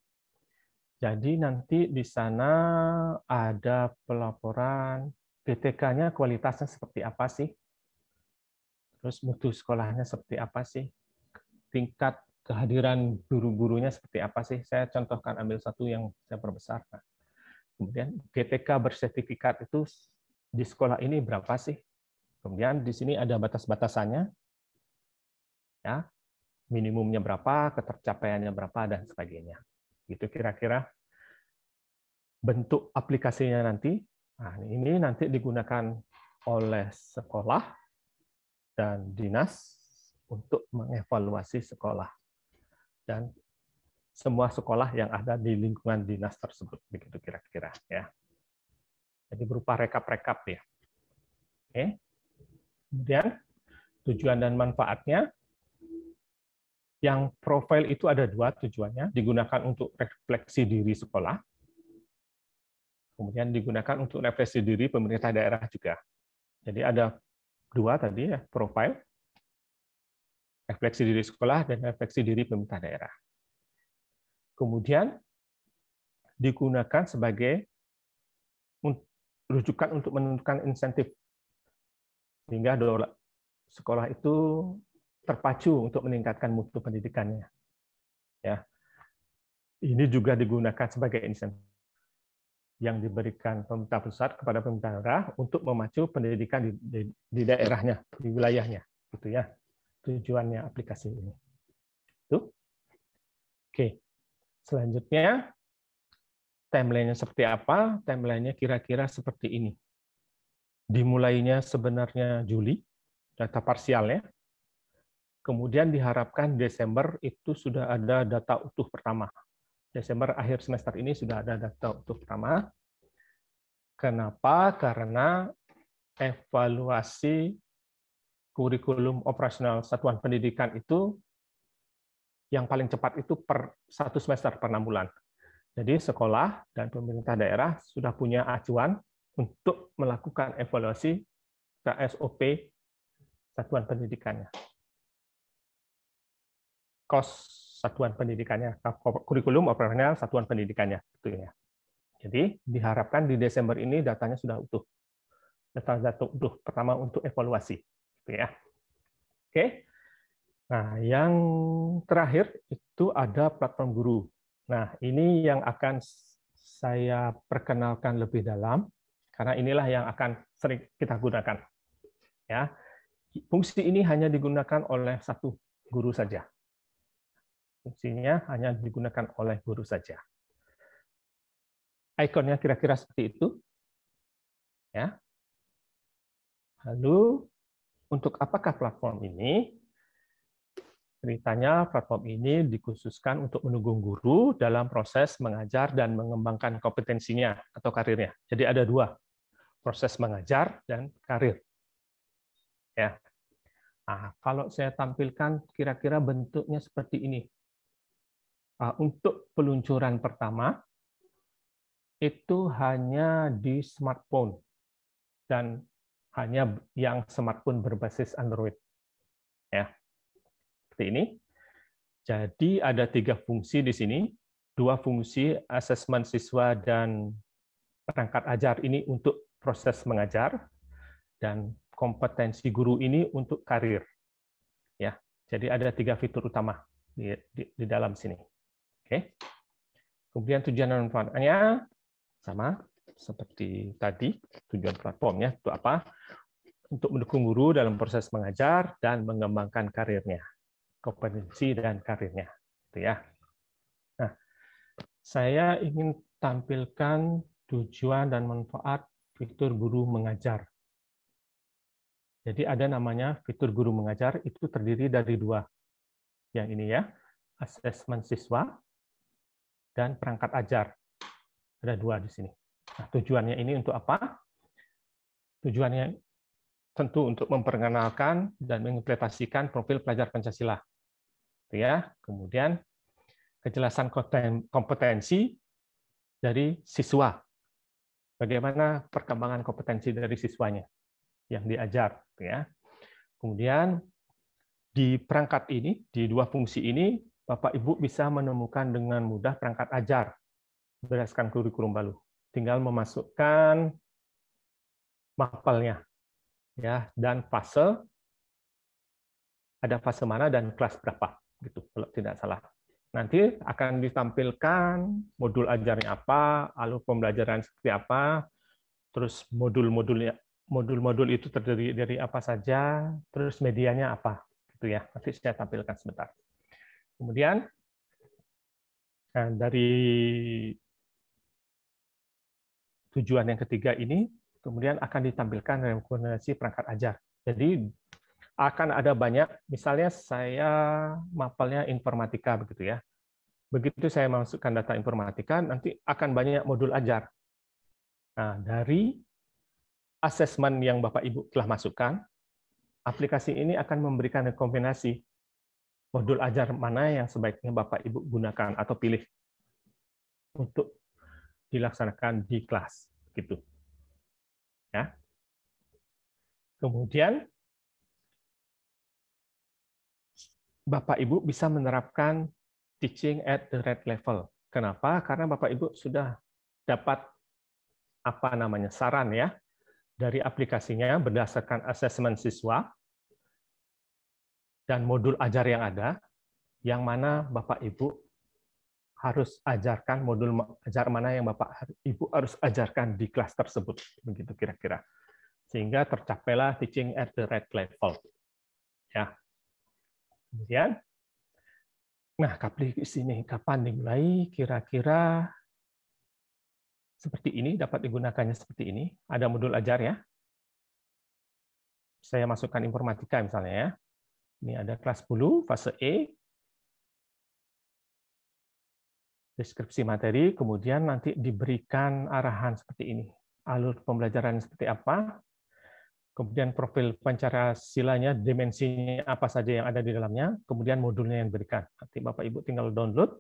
Jadi nanti di sana ada pelaporan BTK-nya kualitasnya seperti apa sih? Terus mutu sekolahnya seperti apa sih? Tingkat kehadiran guru-gurunya seperti apa sih? Saya contohkan ambil satu yang saya perbesar. Nah, kemudian BTK bersertifikat itu di sekolah ini berapa sih? Kemudian di sini ada batas-batasannya. Ya, minimumnya berapa, ketercapaiannya berapa dan sebagainya. Itu kira-kira bentuk aplikasinya nanti Nah, ini nanti digunakan oleh sekolah dan dinas untuk mengevaluasi sekolah dan semua sekolah yang ada di lingkungan dinas tersebut begitu kira-kira ya. Jadi berupa rekap-rekap ya. Oke. Kemudian tujuan dan manfaatnya yang profil itu ada dua tujuannya, digunakan untuk refleksi diri sekolah kemudian digunakan untuk refleksi diri pemerintah daerah juga. Jadi ada dua tadi ya, profil, refleksi diri sekolah, dan refleksi diri pemerintah daerah. Kemudian digunakan sebagai rujukan untuk menentukan insentif. Sehingga sekolah itu terpacu untuk meningkatkan mutu pendidikannya. Ya. Ini juga digunakan sebagai insentif yang diberikan pemerintah pusat kepada pemerintah daerah untuk memacu pendidikan di, di, di daerahnya, di wilayahnya, gitu ya. Tujuannya aplikasi ini. Itu. Oke. Selanjutnya timeline-nya seperti apa? Timeline-nya kira-kira seperti ini. Dimulainya sebenarnya Juli, data parsialnya. Kemudian diharapkan Desember itu sudah ada data utuh pertama Desember akhir semester ini sudah ada data untuk pertama. Kenapa? Karena evaluasi kurikulum operasional satuan pendidikan itu yang paling cepat itu per satu semester per enam bulan. Jadi sekolah dan pemerintah daerah sudah punya acuan untuk melakukan evaluasi KSOP satuan pendidikannya. Kos satuan pendidikannya, kurikulum operasional satuan pendidikannya. Gitu ya. Jadi diharapkan di Desember ini datanya sudah utuh. Data-data utuh pertama untuk evaluasi. Gitu ya. Oke. Nah, yang terakhir itu ada platform guru. Nah, ini yang akan saya perkenalkan lebih dalam karena inilah yang akan sering kita gunakan. Ya. Fungsi ini hanya digunakan oleh satu guru saja fungsinya hanya digunakan oleh guru saja. Ikonnya kira-kira seperti itu. Ya. Lalu untuk apakah platform ini? Ceritanya platform ini dikhususkan untuk mendukung guru dalam proses mengajar dan mengembangkan kompetensinya atau karirnya. Jadi ada dua, proses mengajar dan karir. Ya. Nah, kalau saya tampilkan kira-kira bentuknya seperti ini. Ah, untuk peluncuran pertama itu hanya di smartphone dan hanya yang smartphone berbasis Android. Ya. Seperti ini. Jadi ada tiga fungsi di sini, dua fungsi asesmen siswa dan perangkat ajar ini untuk proses mengajar dan kompetensi guru ini untuk karir. Ya. Jadi ada tiga fitur utama di, di, di dalam sini. Oke. Kemudian tujuan dan manfaatnya sama seperti tadi tujuan platformnya untuk apa? Untuk mendukung guru dalam proses mengajar dan mengembangkan karirnya, kompetensi dan karirnya, gitu ya. Nah, saya ingin tampilkan tujuan dan manfaat fitur guru mengajar. Jadi ada namanya fitur guru mengajar itu terdiri dari dua. Yang ini ya, asesmen siswa dan perangkat ajar. Ada dua di sini. Nah, tujuannya ini untuk apa? Tujuannya tentu untuk memperkenalkan dan mengimplementasikan profil pelajar Pancasila. Gitu ya, kemudian kejelasan kompetensi dari siswa. Bagaimana perkembangan kompetensi dari siswanya yang diajar, gitu ya. Kemudian di perangkat ini, di dua fungsi ini Bapak Ibu bisa menemukan dengan mudah perangkat ajar berdasarkan kurikulum baru. Tinggal memasukkan mapelnya ya dan fase ada fase mana dan kelas berapa gitu kalau tidak salah. Nanti akan ditampilkan modul ajarnya apa, alur pembelajaran seperti apa, terus modul-modulnya modul-modul itu terdiri dari apa saja, terus medianya apa gitu ya. Nanti saya tampilkan sebentar. Kemudian dan nah, dari tujuan yang ketiga ini kemudian akan ditampilkan rekomendasi perangkat ajar. Jadi akan ada banyak, misalnya saya mapelnya informatika begitu ya. Begitu saya masukkan data informatika, nanti akan banyak modul ajar. Nah, dari asesmen yang Bapak Ibu telah masukkan, aplikasi ini akan memberikan rekomendasi modul ajar mana yang sebaiknya Bapak Ibu gunakan atau pilih untuk dilaksanakan di kelas gitu. Ya. Kemudian Bapak Ibu bisa menerapkan teaching at the right level. Kenapa? Karena Bapak Ibu sudah dapat apa namanya saran ya dari aplikasinya berdasarkan asesmen siswa dan modul ajar yang ada, yang mana Bapak Ibu harus ajarkan modul ajar mana yang Bapak Ibu harus ajarkan di kelas tersebut, begitu kira-kira. Sehingga tercapailah teaching at the right level. Ya. Kemudian nah kapli sini kapan dimulai kira-kira seperti ini dapat digunakannya seperti ini. Ada modul ajar ya. Saya masukkan informatika misalnya ya. Ini ada kelas bulu, fase E. Deskripsi materi, kemudian nanti diberikan arahan seperti ini. Alur pembelajaran seperti apa, kemudian profil pancara silanya, dimensinya apa saja yang ada di dalamnya, kemudian modulnya yang diberikan. Nanti Bapak-Ibu tinggal download,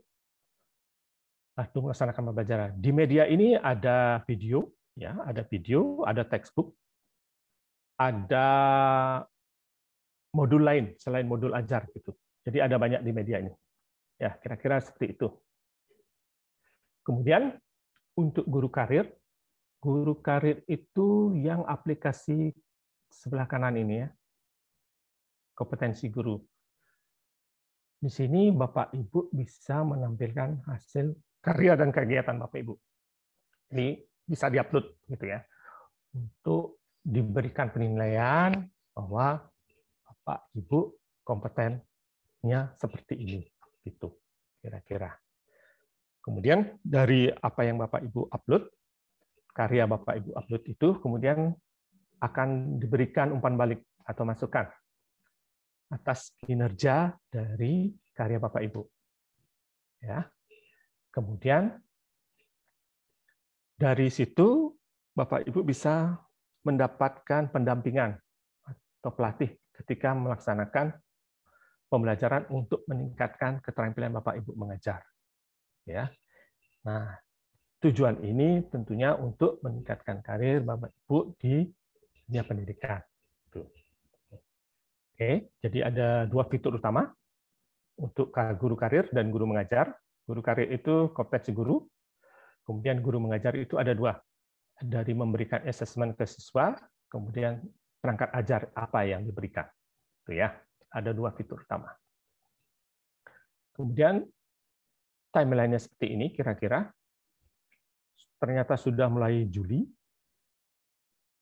lalu melaksanakan pembelajaran. Di media ini ada video, ya ada video, ada textbook, ada modul lain selain modul ajar gitu. Jadi ada banyak di media ini. Ya, kira-kira seperti itu. Kemudian untuk guru karir, guru karir itu yang aplikasi sebelah kanan ini ya. Kompetensi guru. Di sini Bapak Ibu bisa menampilkan hasil karya dan kegiatan Bapak Ibu. Ini bisa diupload gitu ya. Untuk diberikan penilaian bahwa Pak Ibu kompetennya seperti ini itu kira-kira. Kemudian dari apa yang Bapak Ibu upload, karya Bapak Ibu upload itu kemudian akan diberikan umpan balik atau masukan atas kinerja dari karya Bapak Ibu. Ya. Kemudian dari situ Bapak Ibu bisa mendapatkan pendampingan atau pelatih ketika melaksanakan pembelajaran untuk meningkatkan keterampilan Bapak Ibu mengajar. Ya. Nah, tujuan ini tentunya untuk meningkatkan karir Bapak Ibu di dunia pendidikan. Oke, jadi ada dua fitur utama untuk guru karir dan guru mengajar. Guru karir itu kompetensi guru. Kemudian guru mengajar itu ada dua. Dari memberikan assessment ke siswa, kemudian perangkat ajar apa yang diberikan. Itu ya. Ada dua fitur utama. Kemudian timeline-nya seperti ini kira-kira. Ternyata sudah mulai Juli.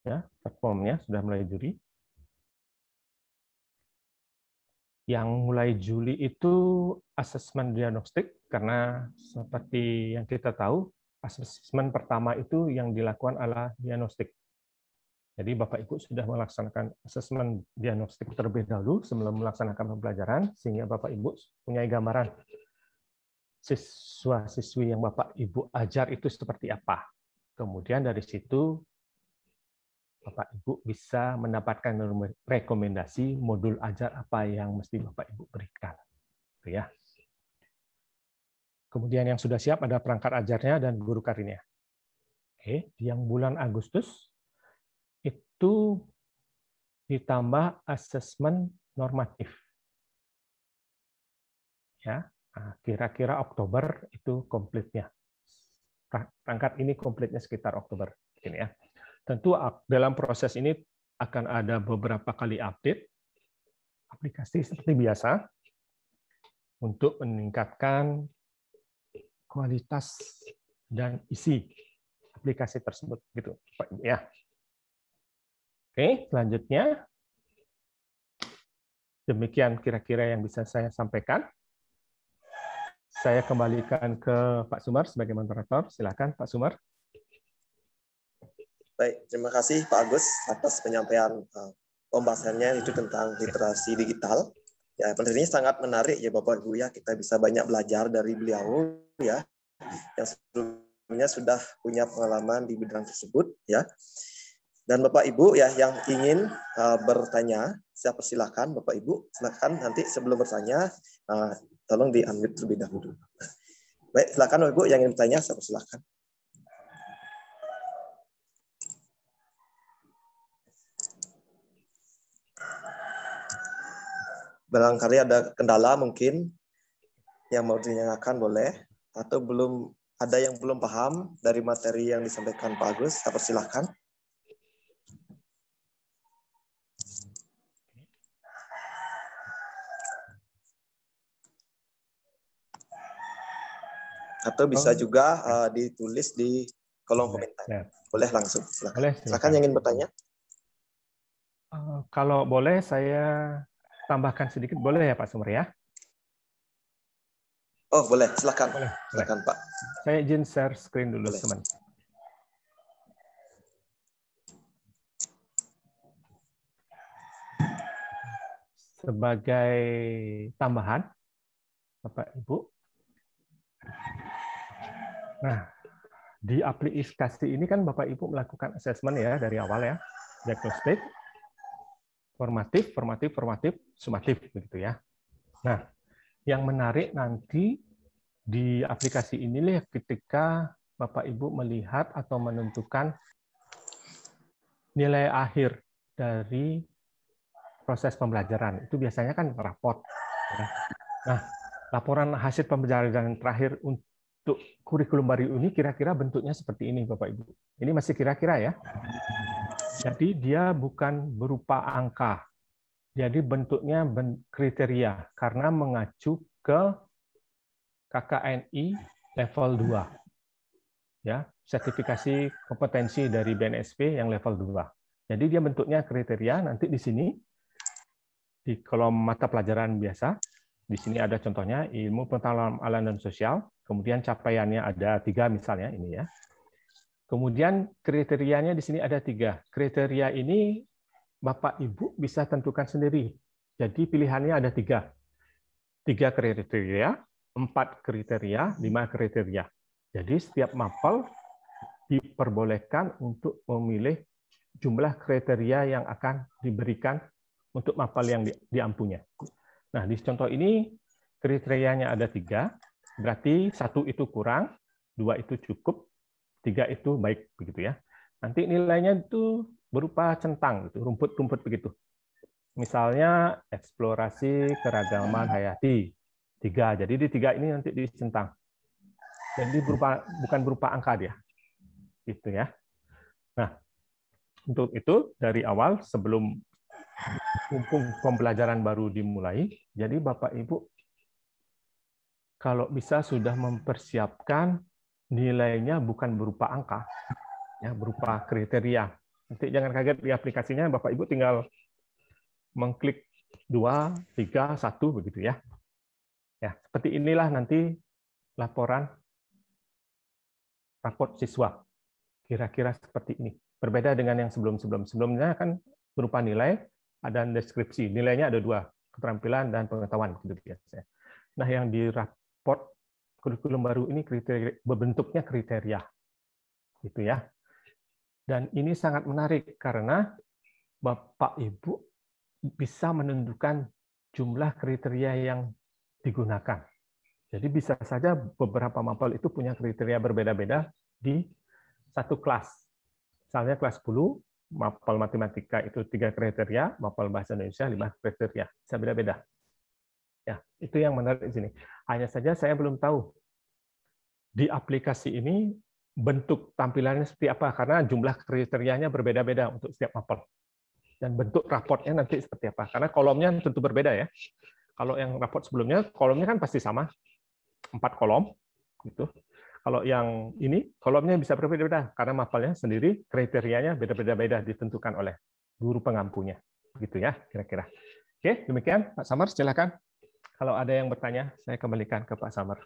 Ya, platformnya sudah mulai Juli. Yang mulai Juli itu asesmen diagnostik karena seperti yang kita tahu asesmen pertama itu yang dilakukan ala diagnostik jadi Bapak Ibu sudah melaksanakan asesmen diagnostik terlebih dahulu sebelum melaksanakan pembelajaran sehingga Bapak Ibu punya gambaran siswa-siswi yang Bapak Ibu ajar itu seperti apa. Kemudian dari situ Bapak Ibu bisa mendapatkan rekomendasi modul ajar apa yang mesti Bapak Ibu berikan. Gitu ya. Kemudian yang sudah siap ada perangkat ajarnya dan guru karirnya. Oke, yang bulan Agustus itu ditambah asesmen normatif. Ya, nah, kira-kira Oktober itu komplitnya. Rangkat ini komplitnya sekitar Oktober ini ya. Tentu dalam proses ini akan ada beberapa kali update aplikasi seperti biasa untuk meningkatkan kualitas dan isi aplikasi tersebut gitu ya Oke, selanjutnya. Demikian kira-kira yang bisa saya sampaikan. Saya kembalikan ke Pak Sumar sebagai moderator. Silakan Pak Sumar. Baik, terima kasih Pak Agus atas penyampaian eh, pembahasannya itu tentang literasi digital. Ya, ini sangat menarik ya Bapak Ibu ya. Kita bisa banyak belajar dari beliau ya yang sebelumnya sudah punya pengalaman di bidang tersebut ya. Dan Bapak Ibu ya yang ingin uh, bertanya, saya persilahkan Bapak Ibu, silakan nanti sebelum bertanya uh, tolong di unmute terlebih dahulu. Baik, silakan Bapak Ibu yang ingin bertanya, saya persilahkan. Barangkali ada kendala mungkin yang mau ditanyakan boleh atau belum ada yang belum paham dari materi yang disampaikan Pak Agus, saya persilahkan. atau bisa oh. juga uh, ditulis di kolom iya, komentar. Ya. Boleh langsung, silakan. Boleh, silakan. silakan yang ingin bertanya. Uh, kalau boleh saya tambahkan sedikit, boleh ya Pak Sumri ya? Oh boleh, silakan. Boleh, silakan Pak. Saya izin share screen dulu teman. Sebagai tambahan, Bapak Ibu, Nah, di aplikasi ini kan Bapak Ibu melakukan assessment ya dari awal ya, diagnostik, formatif, formatif, formatif, sumatif begitu ya. Nah, yang menarik nanti di aplikasi ini ketika Bapak Ibu melihat atau menentukan nilai akhir dari proses pembelajaran. Itu biasanya kan raport. Ya. Nah, laporan hasil pembelajaran terakhir untuk untuk kurikulum baru ini kira-kira bentuknya seperti ini, Bapak Ibu. Ini masih kira-kira ya. Jadi dia bukan berupa angka. Jadi bentuknya kriteria karena mengacu ke KKNI level 2. Ya, sertifikasi kompetensi dari BNSP yang level 2. Jadi dia bentuknya kriteria nanti di sini di kolom mata pelajaran biasa di sini ada contohnya ilmu pengetahuan alam dan sosial, kemudian capaiannya ada tiga misalnya ini ya. Kemudian kriterianya di sini ada tiga. Kriteria ini Bapak Ibu bisa tentukan sendiri. Jadi pilihannya ada tiga. Tiga kriteria, empat kriteria, lima kriteria. Jadi setiap mapel diperbolehkan untuk memilih jumlah kriteria yang akan diberikan untuk mapel yang diampunya. Nah, di contoh ini kriterianya ada tiga, berarti satu itu kurang, dua itu cukup, tiga itu baik begitu ya. Nanti nilainya itu berupa centang gitu, rumput-rumput begitu. Misalnya eksplorasi keragaman hayati tiga. Jadi di tiga ini nanti dicentang. Jadi berupa bukan berupa angka dia, gitu ya. Nah, untuk itu dari awal sebelum mumpung pembelajaran baru dimulai, jadi Bapak Ibu kalau bisa sudah mempersiapkan nilainya bukan berupa angka, ya berupa kriteria. Nanti jangan kaget di aplikasinya Bapak Ibu tinggal mengklik 2, 3, 1 begitu ya. Ya, seperti inilah nanti laporan raport siswa. Kira-kira seperti ini. Berbeda dengan yang sebelum-sebelum. Sebelumnya kan berupa nilai, ada deskripsi. Nilainya ada dua, keterampilan dan pengetahuan gitu biasanya. Nah, yang di raport kurikulum baru ini kriteria berbentuknya kriteria. Gitu ya. Dan ini sangat menarik karena Bapak Ibu bisa menentukan jumlah kriteria yang digunakan. Jadi bisa saja beberapa mapel itu punya kriteria berbeda-beda di satu kelas. Misalnya kelas 10 mapel matematika itu tiga kriteria, mapel bahasa Indonesia lima hmm. kriteria. Bisa beda-beda. Ya, itu yang menarik di sini. Hanya saja saya belum tahu di aplikasi ini bentuk tampilannya seperti apa karena jumlah kriterianya berbeda-beda untuk setiap mapel. Dan bentuk raportnya nanti seperti apa? Karena kolomnya tentu berbeda ya. Kalau yang raport sebelumnya kolomnya kan pasti sama. Empat kolom gitu. Kalau yang ini, kolomnya bisa berbeda-beda karena mapelnya sendiri kriterianya beda-beda beda ditentukan oleh guru pengampunya. gitu ya, kira-kira. Oke, demikian Pak Samar, silakan. Kalau ada yang bertanya, saya kembalikan ke Pak Samar.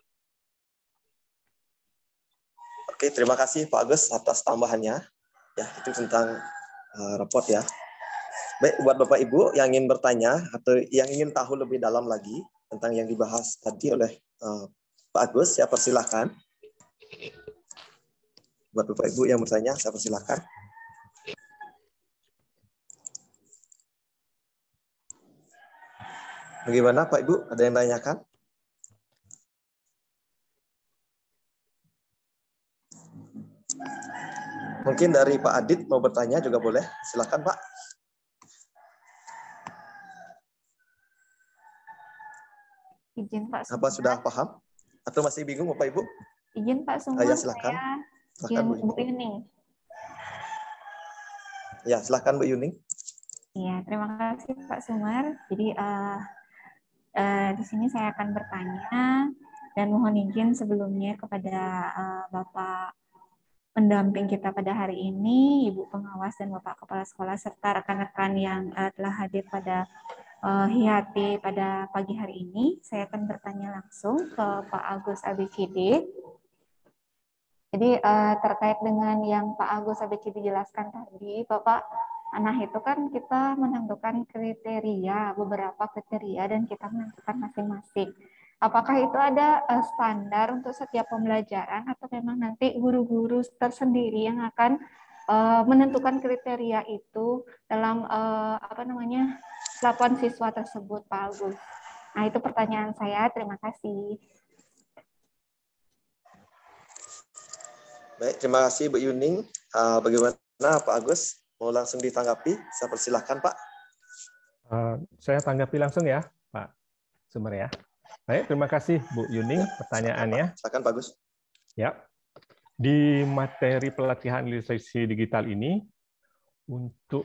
Oke, terima kasih Pak Agus atas tambahannya. Ya, itu tentang uh, eh, report ya. Baik, buat Bapak Ibu yang ingin bertanya atau yang ingin tahu lebih dalam lagi tentang yang dibahas tadi oleh uh, Pak Agus, ya persilahkan. Buat Bapak Ibu yang bertanya, saya persilahkan. Bagaimana Pak Ibu? Ada yang tanyakan? Mungkin dari Pak Adit mau bertanya juga boleh. Silakan Pak. Izin Pak. Apa sudah paham? Atau masih bingung Bapak Ibu? Izin Pak Sumar, Ya, silakan. Saya silakan Bu, Bu Yuning. Ya, silakan Bu Yuning. Ya, terima kasih Pak Sumar. Jadi uh, uh, di sini saya akan bertanya dan mohon izin sebelumnya kepada uh, Bapak pendamping kita pada hari ini, Ibu pengawas dan Bapak kepala sekolah serta rekan-rekan yang uh, telah hadir pada uh, Hiati pada pagi hari ini. Saya akan bertanya langsung ke Pak Agus ABCD. Jadi uh, terkait dengan yang Pak Agus Abeci dijelaskan tadi, Bapak, nah itu kan kita menentukan kriteria, beberapa kriteria dan kita menentukan masing-masing. Apakah itu ada uh, standar untuk setiap pembelajaran atau memang nanti guru-guru tersendiri yang akan uh, menentukan kriteria itu dalam uh, apa namanya laporan siswa tersebut, Pak Agus? Nah itu pertanyaan saya. Terima kasih. Baik, terima kasih Bu Yuning. Uh, bagaimana Pak Agus? Mau langsung ditanggapi? Saya persilahkan Pak. Uh, saya tanggapi langsung ya Pak Sumer ya. Baik, terima kasih Bu Yuning pertanyaannya. Silakan Pak Agus. Ya. Di materi pelatihan literasi digital ini untuk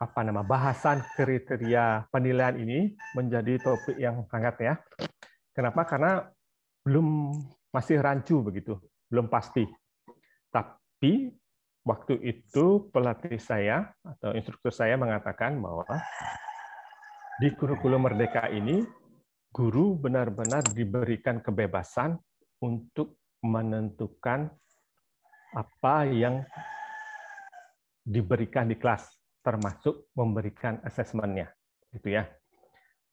apa nama bahasan kriteria penilaian ini menjadi topik yang hangat ya. Kenapa? Karena belum masih rancu begitu, belum pasti. Tapi waktu itu pelatih saya atau instruktur saya mengatakan bahwa di kurikulum merdeka ini guru benar-benar diberikan kebebasan untuk menentukan apa yang diberikan di kelas termasuk memberikan asesmennya gitu ya.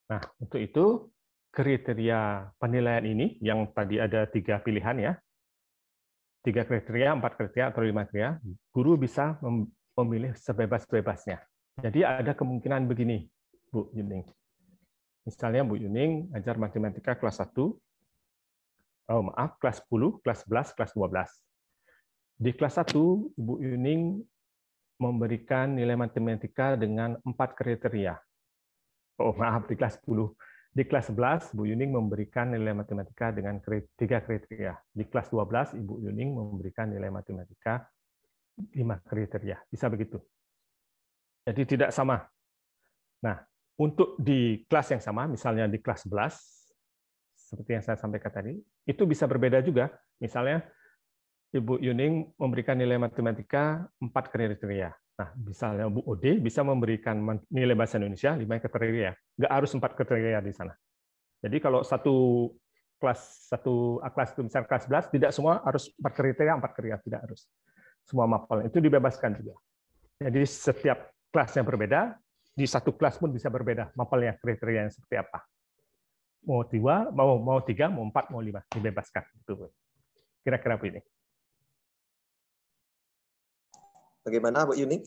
Nah, untuk itu kriteria penilaian ini yang tadi ada tiga pilihan ya tiga kriteria empat kriteria atau lima kriteria guru bisa memilih sebebas-bebasnya jadi ada kemungkinan begini Bu Yuning misalnya Bu Yuning ajar matematika kelas 1 oh maaf kelas 10 kelas 11 kelas 12 di kelas 1 Bu Yuning memberikan nilai matematika dengan empat kriteria oh maaf di kelas 10 di kelas 11, Bu Yuning memberikan nilai matematika dengan tiga kriteria. Di kelas 12, Ibu Yuning memberikan nilai matematika lima kriteria. Bisa begitu. Jadi tidak sama. Nah, untuk di kelas yang sama, misalnya di kelas 11, seperti yang saya sampaikan tadi, itu bisa berbeda juga. Misalnya, Ibu Yuning memberikan nilai matematika empat kriteria. Nah, misalnya Bu Ode bisa memberikan nilai bahasa Indonesia 5 kriteria. Nggak harus empat kriteria di sana. Jadi kalau satu kelas satu kelas itu misalnya kelas 11 tidak semua harus 4 kriteria, empat kriteria tidak harus. Semua mapel itu dibebaskan juga. Jadi setiap kelas yang berbeda, di satu kelas pun bisa berbeda mapelnya kriteria yang seperti apa. Mau dua, mau mau tiga, mau empat, mau lima dibebaskan itu Kira-kira begini. -kira Bagaimana Bu Yuni?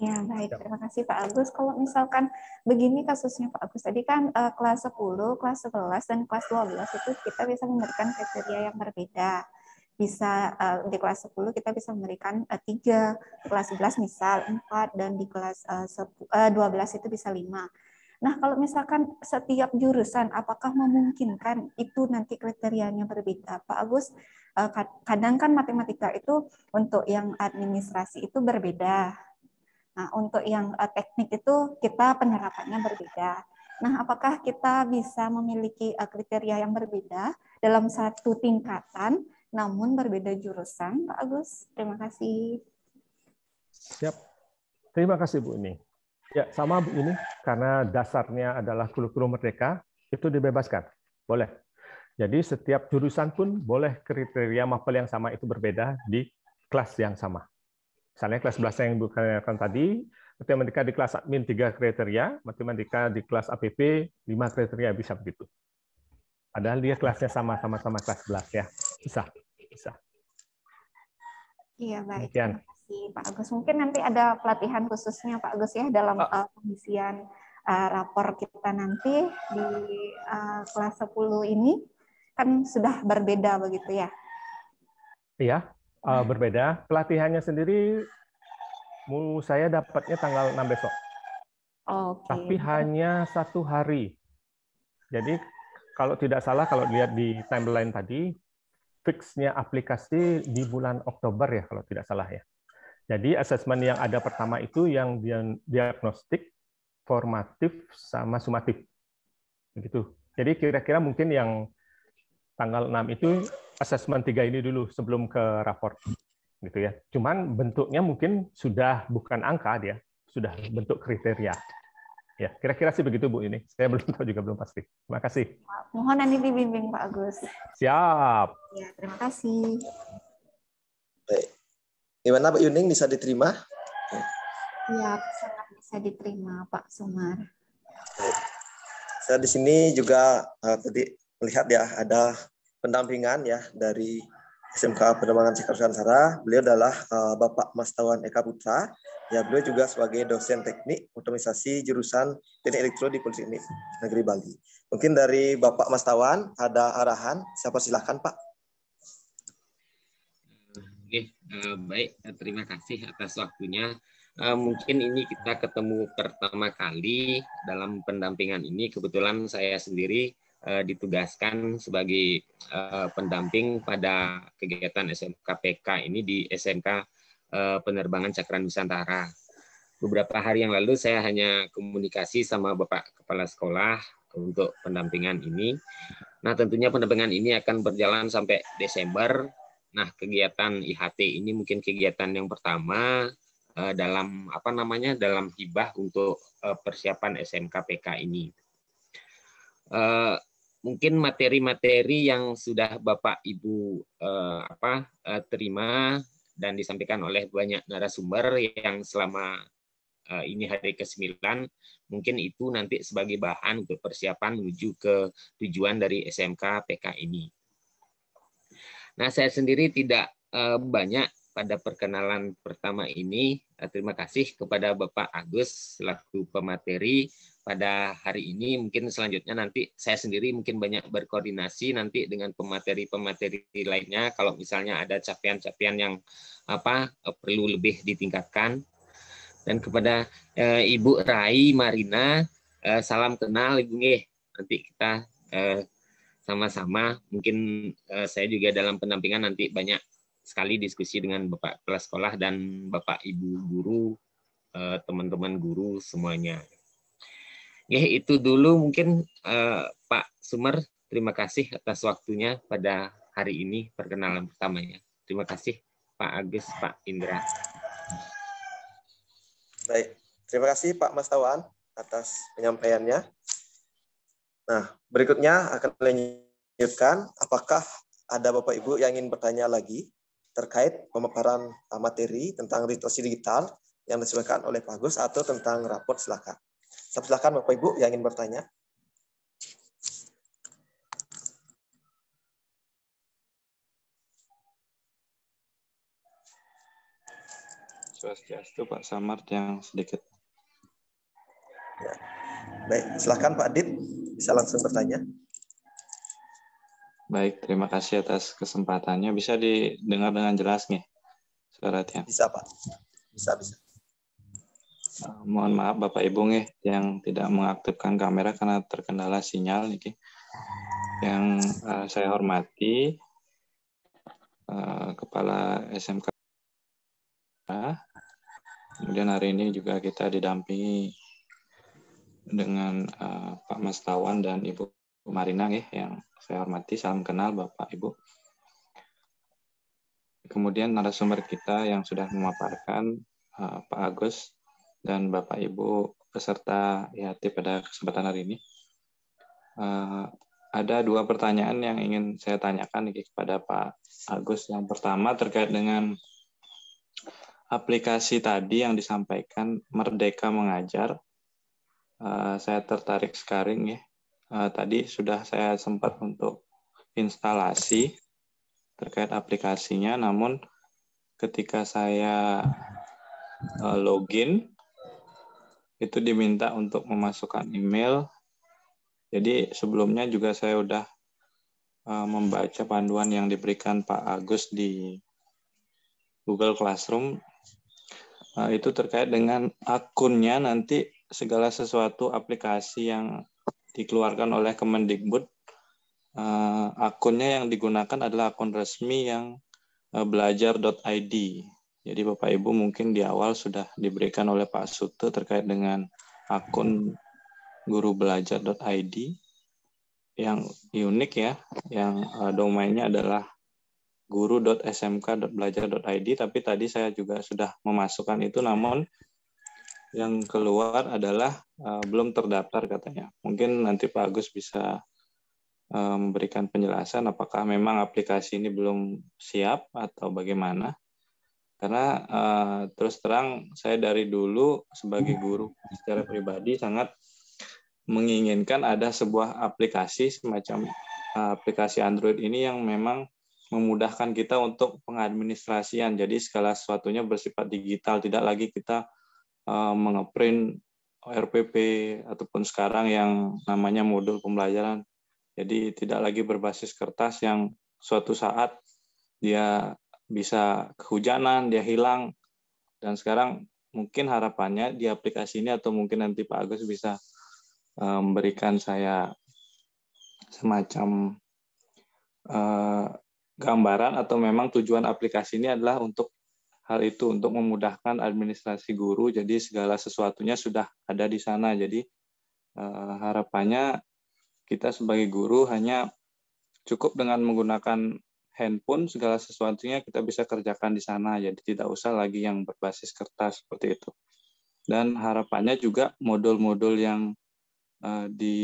Ya, baik. Ya. Terima kasih Pak Agus. Kalau misalkan begini kasusnya Pak Agus tadi kan uh, kelas 10, kelas 11 dan kelas 12 itu kita bisa memberikan kriteria yang berbeda. Bisa uh, di kelas 10 kita bisa memberikan uh, eh, 3, kelas 11 misal 4 dan di kelas uh, 10, uh, 12 itu bisa 5. Nah, kalau misalkan setiap jurusan apakah memungkinkan itu nanti kriterianya berbeda? Pak Agus Eh, kadang kan matematika itu untuk yang administrasi itu berbeda. Nah, untuk yang eh, teknik itu kita penerapannya berbeda. Nah, apakah kita bisa memiliki eh, kriteria yang berbeda dalam satu tingkatan namun berbeda jurusan, Pak Agus? Terima kasih. Siap. Terima kasih Bu ini. Ya, sama Bu ini karena dasarnya adalah kurikulum merdeka itu dibebaskan. Boleh. Jadi setiap jurusan pun boleh kriteria mapel yang sama itu berbeda di kelas yang sama. Misalnya kelas 11 yang bukan tadi, matematika di kelas admin tiga kriteria, matematika di kelas APP lima kriteria bisa begitu. Padahal dia kelasnya sama-sama sama kelas 11 ya. Bisa, bisa. Iya, baik. Demikian. Pak Agus. Mungkin nanti ada pelatihan khususnya Pak Agus ya dalam oh. pengisian eh, rapor kita nanti di eh, kelas 10 ini kan sudah berbeda begitu ya? Iya, uh, berbeda. Pelatihannya sendiri, saya dapatnya tanggal 6 besok. Okay. Tapi hanya satu hari. Jadi kalau tidak salah, kalau lihat di timeline tadi, fixnya aplikasi di bulan Oktober ya, kalau tidak salah ya. Jadi asesmen yang ada pertama itu yang diagnostik, formatif, sama sumatif. Begitu. Jadi kira-kira mungkin yang tanggal 6 itu asesmen tiga ini dulu sebelum ke raport gitu ya. Cuman bentuknya mungkin sudah bukan angka dia, sudah bentuk kriteria. Ya, kira-kira sih begitu Bu ini. Saya belum tahu juga belum pasti. Terima kasih. Mohon nanti dibimbing Pak Agus. Siap. Ya, terima kasih. Baik. Gimana Pak Yuning bisa diterima? Ya, sangat bisa diterima Pak Sumar. Baik. Saya di sini juga uh, tadi melihat ya ada pendampingan ya dari SMK Penerbangan Sara. Beliau adalah uh, Bapak Mas Tawan Eka Putra. Ya, beliau juga sebagai dosen teknik otomatisasi jurusan Teknik Elektro di Politeknik Negeri Bali. Mungkin dari Bapak Mas Tawan ada arahan, siapa persilahkan Pak. Oke, uh, baik. Terima kasih atas waktunya. Uh, mungkin ini kita ketemu pertama kali dalam pendampingan ini. Kebetulan saya sendiri uh, ditugaskan sebagai uh, pendamping pada kegiatan SMK PK ini di SMK uh, eh, Penerbangan Cakran Nusantara. Beberapa hari yang lalu saya hanya komunikasi sama Bapak Kepala Sekolah untuk pendampingan ini. Nah, tentunya pendampingan ini akan berjalan sampai Desember. Nah, kegiatan IHT ini mungkin kegiatan yang pertama uh, dalam apa namanya dalam hibah untuk uh, persiapan PK ini. Uh, mungkin materi-materi yang sudah Bapak Ibu eh, apa eh, terima dan disampaikan oleh banyak narasumber yang selama eh, ini hari ke-9 mungkin itu nanti sebagai bahan untuk persiapan menuju ke tujuan dari SMK PK ini. Nah, saya sendiri tidak eh, banyak pada perkenalan pertama ini eh, terima kasih kepada Bapak Agus selaku pemateri pada hari ini. Mungkin selanjutnya nanti saya sendiri mungkin banyak berkoordinasi nanti dengan pemateri-pemateri lainnya kalau misalnya ada capaian-capaian yang apa eh, perlu lebih ditingkatkan. Dan kepada eh, Ibu Rai Marina, eh, salam kenal Ibu Nge. Nanti kita eh, sama-sama mungkin saya juga dalam pendampingan nanti banyak sekali diskusi dengan Bapak kepala sekolah dan Bapak Ibu guru, eh, teman-teman guru semuanya. Ya, itu dulu mungkin eh, Pak Sumer, terima kasih atas waktunya pada hari ini perkenalan pertamanya. Terima kasih Pak Agus, Pak Indra. Baik, terima kasih Pak Mas Tawan atas penyampaiannya. Nah, berikutnya akan melanjutkan apakah ada Bapak Ibu yang ingin bertanya lagi terkait pemaparan materi tentang literasi digital yang disebutkan oleh Pak Gus atau tentang rapor silakan. Silakan Bapak Ibu yang ingin bertanya. Swastiastu Pak Samart yang sedikit. Ya. Baik, silakan Pak Adit bisa langsung bertanya. Baik, terima kasih atas kesempatannya. Bisa didengar dengan jelas nih suara suaranya? Bisa, Pak. Bisa, bisa. Uh, mohon maaf Bapak Ibu nih yang tidak mengaktifkan kamera karena terkendala sinyal nih. Yang uh, saya hormati uh, Kepala SMK Kemudian hari ini juga kita didampingi dengan uh, Pak Mas Tawan dan Ibu Marina ya, yang saya hormati, salam kenal Bapak Ibu. Kemudian narasumber kita yang sudah memaparkan eh, Pak Agus dan Bapak Ibu peserta IHT e pada kesempatan hari ini. Eh, ada dua pertanyaan yang ingin saya tanyakan kepada Pak Agus. Yang pertama terkait dengan aplikasi tadi yang disampaikan Merdeka Mengajar. Eh, saya tertarik sekarang ya Eh, tadi sudah saya sempat untuk instalasi terkait aplikasinya, namun ketika saya uh, login itu diminta untuk memasukkan email. Jadi sebelumnya juga saya sudah uh, eh, membaca panduan yang diberikan Pak Agus di Google Classroom. Uh, itu terkait dengan akunnya nanti segala sesuatu aplikasi yang dikeluarkan oleh Kemendikbud. Eh, akunnya yang digunakan adalah akun resmi yang eh, belajar.id. Jadi Bapak Ibu mungkin di awal sudah diberikan oleh Pak Sute terkait dengan akun guru belajar.id yang unik ya, yang eh, domainnya adalah guru.smk.belajar.id tapi tadi saya juga sudah memasukkan itu namun yang keluar adalah uh, belum terdaftar katanya. Mungkin nanti Pak Agus bisa uh, memberikan penjelasan apakah memang aplikasi ini belum siap atau bagaimana. Karena uh, terus terang saya dari dulu sebagai guru secara pribadi sangat menginginkan ada sebuah aplikasi semacam uh, aplikasi Android ini yang memang memudahkan kita untuk pengadministrasian. Jadi segala sesuatunya bersifat digital, tidak lagi kita Eh, mengeprint RPP ataupun sekarang yang namanya modul pembelajaran. Jadi tidak lagi berbasis kertas yang suatu saat dia bisa kehujanan, dia hilang. Dan sekarang mungkin harapannya di aplikasi ini atau mungkin nanti Pak Agus bisa eh, memberikan saya semacam eh, gambaran atau memang tujuan aplikasi ini adalah untuk hal itu untuk memudahkan administrasi guru. Jadi segala sesuatunya sudah ada di sana. Jadi eh, harapannya kita sebagai guru hanya cukup dengan menggunakan handphone segala sesuatunya kita bisa kerjakan di sana. Jadi tidak usah lagi yang berbasis kertas seperti itu. Dan harapannya juga modul-modul yang eh, di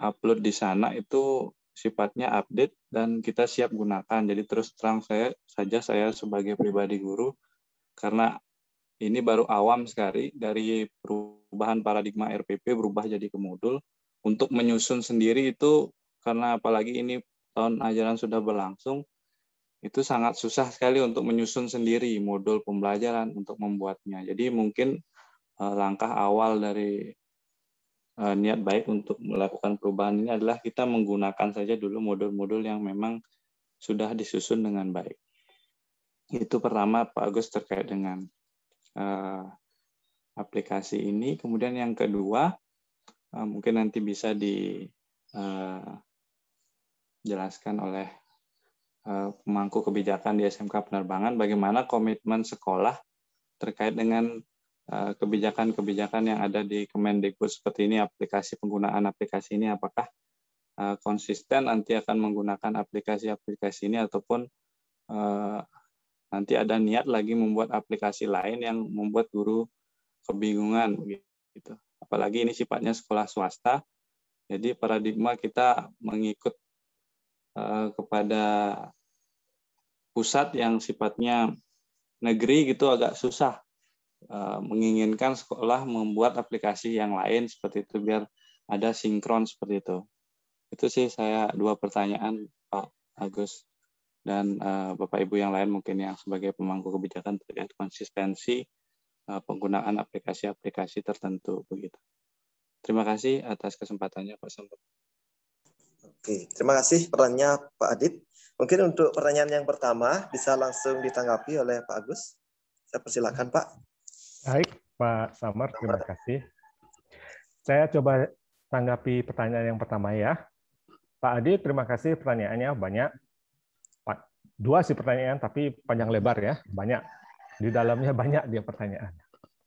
upload di sana itu sifatnya update dan kita siap gunakan. Jadi terus terang saya saja saya sebagai pribadi guru karena ini baru awam sekali dari perubahan paradigma RPP berubah jadi ke modul untuk menyusun sendiri itu karena apalagi ini tahun ajaran sudah berlangsung itu sangat susah sekali untuk menyusun sendiri modul pembelajaran untuk membuatnya. Jadi mungkin eh, langkah awal dari uh, niat baik untuk melakukan perubahan ini adalah kita menggunakan saja dulu modul-modul yang memang sudah disusun dengan baik. Itu pertama Pak Agus terkait dengan uh, aplikasi ini. Kemudian yang kedua uh, mungkin nanti bisa dijelaskan uh, oleh pemangku kebijakan di SMK penerbangan bagaimana komitmen sekolah terkait dengan Eh, kebijakan-kebijakan yang ada di Kemendikbud seperti ini, aplikasi penggunaan aplikasi ini apakah eh, konsisten nanti akan menggunakan aplikasi-aplikasi ini ataupun eh, nanti ada niat lagi membuat aplikasi lain yang membuat guru kebingungan gitu. Apalagi ini sifatnya sekolah swasta, jadi paradigma kita mengikut kepada pusat yang sifatnya negeri gitu agak susah Eh, menginginkan sekolah membuat aplikasi yang lain seperti itu biar ada sinkron seperti itu. Itu sih saya dua pertanyaan Pak Agus dan uh, Bapak Ibu yang lain mungkin yang sebagai pemangku kebijakan terkait konsistensi uh, penggunaan aplikasi-aplikasi tertentu begitu. Terima kasih atas kesempatannya Pak Sambo. Oke, terima kasih pertanyaan Pak Adit. Mungkin untuk pertanyaan yang pertama bisa langsung ditanggapi oleh Pak Agus. Saya persilakan Pak. Baik, Pak Samar, terima kasih. Saya coba tanggapi pertanyaan yang pertama ya. Pak Adi, terima kasih pertanyaannya banyak. Dua sih pertanyaan, tapi panjang lebar ya, banyak. Di dalamnya banyak dia pertanyaan.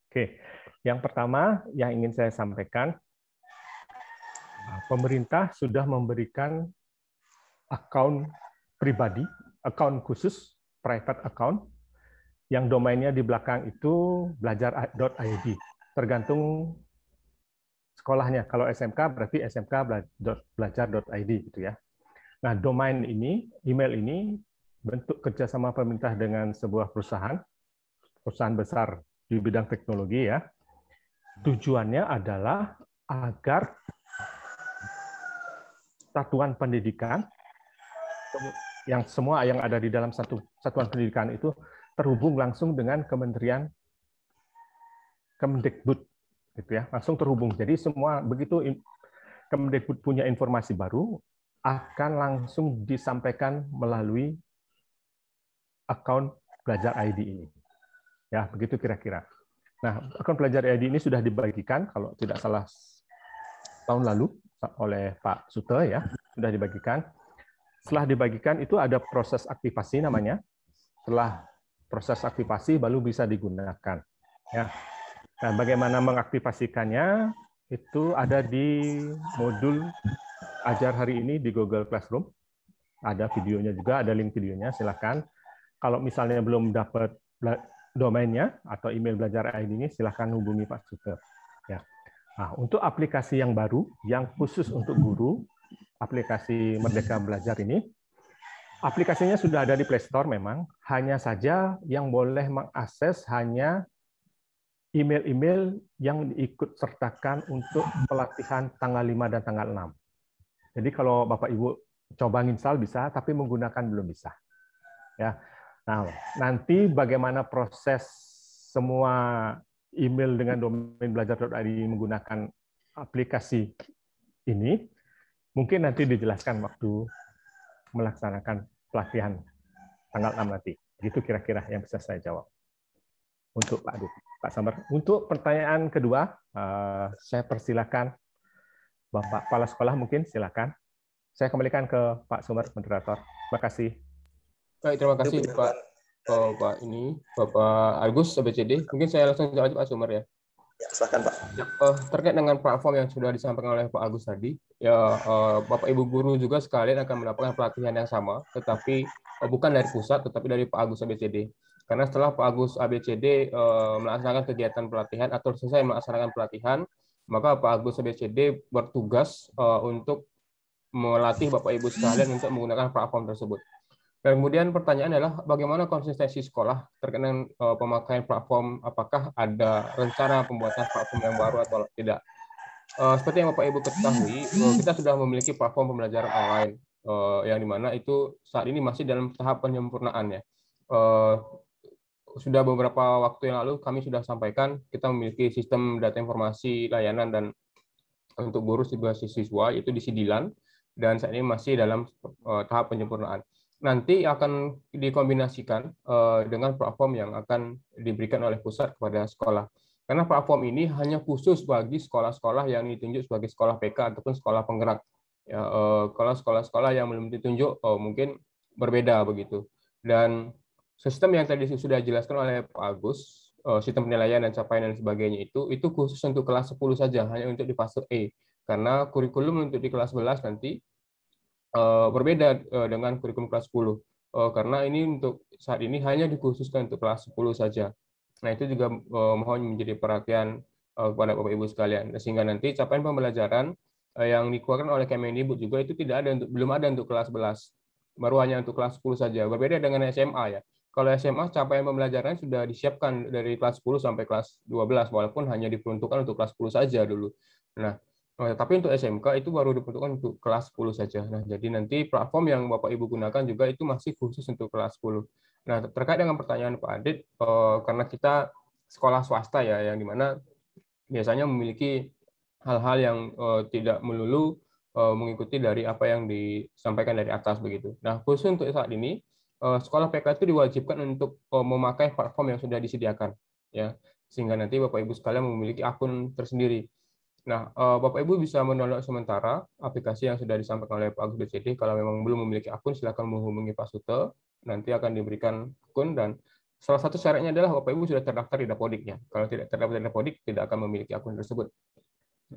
Oke, yang pertama yang ingin saya sampaikan, eh, pemerintah sudah memberikan akun pribadi, akun khusus, private account yang domainnya di belakang itu belajar.id. Tergantung sekolahnya. Kalau SMK berarti SMK belajar.id gitu ya. Nah, domain ini, email ini bentuk kerjasama pemerintah dengan sebuah perusahaan, perusahaan besar di bidang teknologi ya. Tujuannya adalah agar satuan pendidikan yang semua yang ada di dalam satu satuan pendidikan itu terhubung langsung dengan Kementerian Kemendikbud gitu ya, langsung terhubung. Jadi semua begitu Kemendikbud punya informasi baru akan langsung disampaikan melalui akun belajar ID ini. Ya, begitu kira-kira. Nah, akun belajar ID ini sudah dibagikan kalau tidak salah tahun lalu oleh Pak Sute ya, sudah dibagikan. Setelah dibagikan itu ada proses aktivasi namanya. Setelah proses aktivasi baru bisa digunakan. Ya. Nah, bagaimana mengaktivasikannya? Itu ada di modul ajar hari ini di Google Classroom. Ada videonya juga, ada link videonya, silahkan Kalau misalnya belum dapat domainnya atau email belajar id ini silahkan hubungi Pak Suter. Ya. Nah, untuk aplikasi yang baru, yang khusus untuk guru, aplikasi Merdeka Belajar ini, Aplikasinya sudah ada di Play Store memang, hanya saja yang boleh mengakses hanya email-email yang diikut sertakan untuk pelatihan tanggal 5 dan tanggal 6. Jadi kalau Bapak Ibu coba install bisa, tapi menggunakan belum bisa. Ya. Nah, nanti bagaimana proses semua email dengan domain belajar.id menggunakan aplikasi ini, mungkin nanti dijelaskan waktu melaksanakan pelatihan tanggal 6 nanti. Gitu kira-kira yang bisa saya jawab. Untuk Pak Adi, Pak Samar. Untuk pertanyaan kedua, eh, saya persilakan Bapak Kepala Sekolah mungkin silakan. Saya kembalikan ke Pak Sumber moderator. Terima kasih. Baik, terima kasih Pak. Oh, Pak ini Bapak Agus ABCD. Mungkin saya langsung jawab Pak Sumber ya. Ya, silakan Pak. Ya, eh, terkait dengan platform yang sudah disampaikan oleh Pak Agus tadi, ya eh, Bapak Ibu guru juga sekalian akan mendapatkan pelatihan yang sama, tetapi eh, bukan dari pusat, tetapi dari Pak Agus ABCD. Karena setelah Pak Agus ABCD melaksanakan kegiatan pelatihan atau selesai melaksanakan pelatihan, maka Pak Agus ABCD bertugas untuk melatih Bapak Ibu sekalian untuk menggunakan platform tersebut. Dan kemudian pertanyaan adalah bagaimana konsistensi sekolah terkait dengan uh, pemakaian platform, apakah ada rencana pembuatan platform yang baru atau tidak? Uh, seperti yang Bapak Ibu ketahui, uh, kita sudah memiliki platform pembelajaran online uh, yang dimana itu saat ini masih dalam tahap penyempurnaannya. Uh, sudah beberapa waktu yang lalu kami sudah sampaikan kita memiliki sistem data informasi layanan dan untuk guru siswa siswa itu di Sidilan dan saat ini masih dalam uh, tahap penyempurnaan nanti akan dikombinasikan uh, dengan platform yang akan diberikan oleh pusat kepada sekolah. Karena platform ini hanya khusus bagi sekolah-sekolah yang ditunjuk sebagai sekolah PK ataupun sekolah penggerak. Ya, uh, kalau sekolah-sekolah yang belum ditunjuk uh, mungkin berbeda begitu. Dan sistem yang tadi sudah dijelaskan oleh Pak Agus, uh, sistem penilaian dan capaian dan sebagainya itu, itu khusus untuk kelas 10 saja, hanya untuk di fase E. Karena kurikulum untuk di kelas 11 nanti uh, berbeda eh, dengan kurikulum kelas 10 eh, karena ini untuk saat ini hanya dikhususkan untuk kelas 10 saja. Nah, itu juga mohon menjadi perhatian kepada Bapak Ibu sekalian sehingga nanti capaian pembelajaran yang dikeluarkan oleh Kemendikbud juga itu tidak ada untuk belum ada untuk kelas 11. Baru hanya untuk kelas 10 saja. Berbeda dengan SMA ya. Kalau SMA capaian pembelajaran sudah disiapkan dari kelas 10 sampai kelas 12 walaupun hanya diperuntukkan untuk kelas 10 saja dulu. Nah, Oh, ya, tapi untuk SMK itu baru diperuntukkan untuk kelas 10 saja. Nah, jadi nanti platform yang Bapak Ibu gunakan juga itu masih khusus untuk kelas 10. Nah, terkait dengan pertanyaan Pak Adit, eh, karena kita sekolah swasta ya, yang dimana biasanya memiliki hal-hal yang eh, tidak melulu eh, mengikuti dari apa yang disampaikan dari atas begitu. Nah, khusus untuk saat ini, eh, sekolah PK itu diwajibkan untuk eh, memakai platform yang sudah disediakan, ya, sehingga nanti Bapak Ibu sekalian memiliki akun tersendiri. Nah, eh, Bapak Ibu bisa mendownload sementara aplikasi yang sudah disampaikan oleh Pak Agus BCD. Kalau memang belum memiliki akun, silakan menghubungi Pak Sute. Nanti akan diberikan akun dan salah satu syaratnya adalah Bapak Ibu sudah terdaftar di Dapodiknya. Kalau tidak terdaftar di Dapodik, tidak akan memiliki akun tersebut.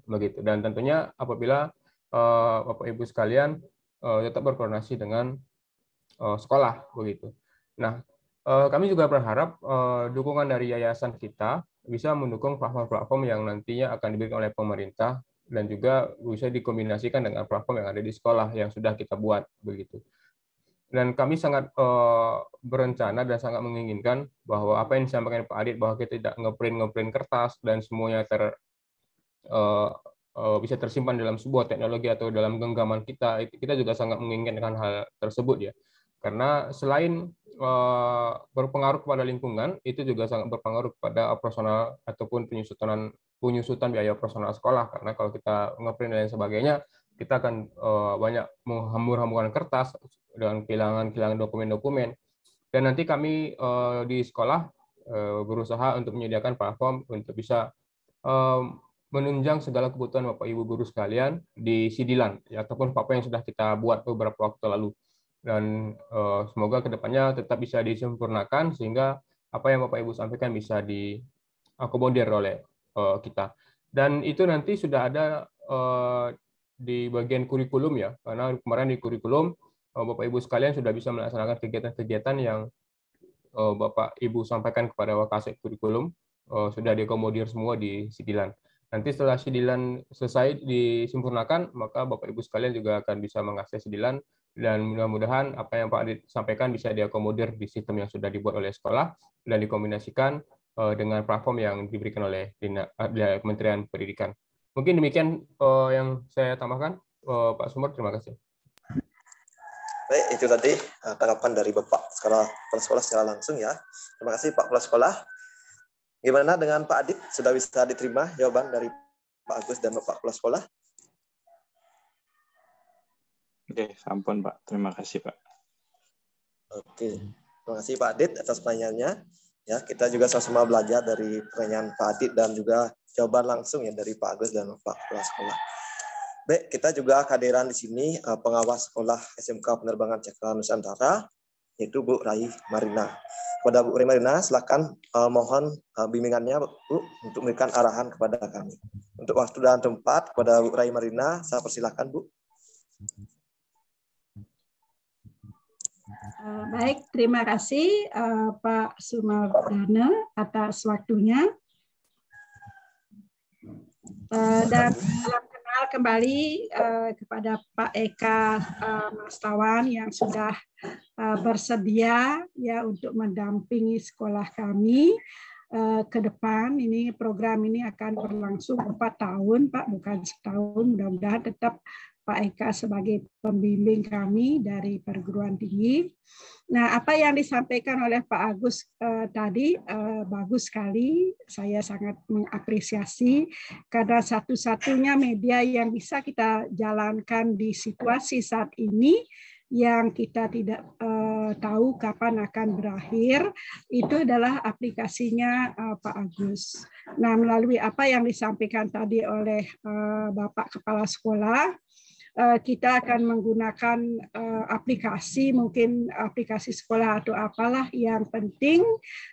Begitu. Dan tentunya apabila eh, Bapak Ibu sekalian eh, tetap berkoordinasi dengan sekolah begitu. Nah, kami juga berharap dukungan dari yayasan kita bisa mendukung platform-platform yang nantinya akan diberikan oleh pemerintah dan juga bisa dikombinasikan dengan platform yang ada di sekolah yang sudah kita buat begitu. Dan kami sangat uh, berencana dan sangat menginginkan bahwa apa yang disampaikan Pak Adit bahwa kita tidak ngeprint ngeprint kertas dan semuanya ter uh, uh, bisa tersimpan dalam sebuah teknologi atau dalam genggaman kita, kita juga sangat menginginkan hal tersebut ya. Karena selain eh, berpengaruh kepada lingkungan, itu juga sangat berpengaruh kepada operasional ataupun penyusutan penyusutan biaya operasional sekolah. Karena kalau kita ngeprint dan sebagainya, kita akan eh, banyak menghambur hamburan kertas dan kehilangan-kehilangan dokumen-dokumen. Dan nanti kami eh, di sekolah berusaha untuk menyediakan platform untuk bisa menunjang segala kebutuhan Bapak Ibu guru sekalian di Sidilan ya, ataupun apa yang sudah kita buat beberapa waktu lalu dan uh, semoga kedepannya tetap bisa disempurnakan sehingga apa yang Bapak Ibu sampaikan bisa diakomodir oleh uh, kita. Dan itu nanti sudah ada uh, di bagian kurikulum ya, karena kemarin di kurikulum uh, Bapak Ibu sekalian sudah bisa melaksanakan kegiatan-kegiatan yang uh, Bapak Ibu sampaikan kepada Wakasek kurikulum uh, sudah diakomodir semua di Sidilan. Nanti setelah Sidilan selesai disempurnakan, maka Bapak Ibu sekalian juga akan bisa mengakses Sidilan dan mudah-mudahan apa yang Pak Adit sampaikan bisa diakomodir di sistem yang sudah dibuat oleh sekolah dan dikombinasikan eh, dengan platform yang diberikan oleh eh, Kementerian Pendidikan. Mungkin demikian eh, yang saya tambahkan, Pak Sumber. Terima kasih. Baik, itu tadi tanggapan dari Bapak sekolah kepala sekolah secara langsung ya. Terima kasih Pak kepala sekolah. Gimana dengan Pak Adit? Sudah bisa diterima jawaban dari Pak Agus dan Bapak kepala sekolah? Oke, sampun Pak. Terima kasih Pak. Oke, terima kasih Pak Adit atas pertanyaannya. Ya, kita juga sama-sama belajar dari pertanyaan Pak Adit dan juga jawaban langsung ya dari Pak Agus dan Pak Kepala Sekolah. Baik, kita juga kehadiran di sini eh, pengawas sekolah SMK Penerbangan Cakra Nusantara, yaitu Bu Rai Marina. Kepada Bu Rai Marina, silakan uh, mohon uh, bimbingannya Bu untuk memberikan arahan kepada kami. Untuk waktu dan tempat kepada Bu Rai Marina, saya persilahkan Bu. Eh, baik, terima kasih uh, Pak Sumardana atas waktunya. Uh, dan salam kenal kembali uh, kepada Pak Eka Mastawan yang sudah bersedia ya untuk mendampingi sekolah kami ke depan. Ini program ini akan berlangsung empat tahun, Pak, bukan setahun. Mudah-mudahan tetap Pak Eka sebagai pembimbing kami dari perguruan tinggi. Nah, apa yang disampaikan oleh Pak Agus eh, tadi eh, bagus sekali. Saya sangat mengapresiasi karena satu-satunya media yang bisa kita jalankan di situasi saat ini yang kita tidak eh, tahu kapan akan berakhir itu adalah aplikasinya eh, Pak Agus. Nah, melalui apa yang disampaikan tadi oleh eh, Bapak Kepala Sekolah Eh, kita akan menggunakan eh, aplikasi, mungkin aplikasi sekolah atau apalah. Yang penting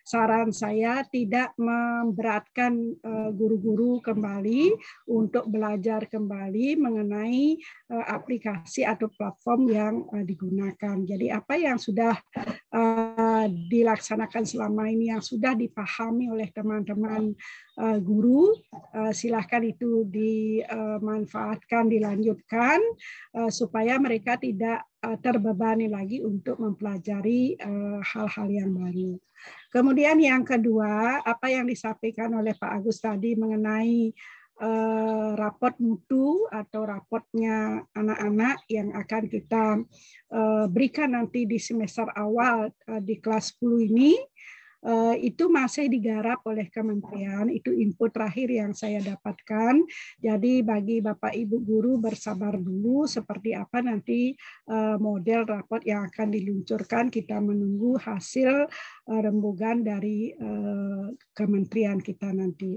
saran saya tidak memberatkan eh, guru-guru kembali untuk belajar kembali mengenai aplikasi atau platform yang digunakan. Jadi apa yang sudah dilaksanakan selama ini yang sudah dipahami oleh teman-teman eh, guru, uh, silahkan itu dimanfaatkan, dilanjutkan eh, supaya mereka tidak terbebani lagi untuk mempelajari hal -hal yang baru. Kemudian yang kedua, apa yang disampaikan oleh Pak Agus tadi mengenai eh, rapot mutu atau rapotnya anak-anak yang akan kita eh, berikan nanti di semester awal eh, di kelas 10 ini Uh, itu masih digarap oleh kementerian. Itu input terakhir yang saya dapatkan. Jadi bagi Bapak Ibu guru bersabar dulu seperti apa nanti uh, model rapot yang akan diluncurkan. Kita menunggu hasil uh, rembugan dari kementerian kita nanti.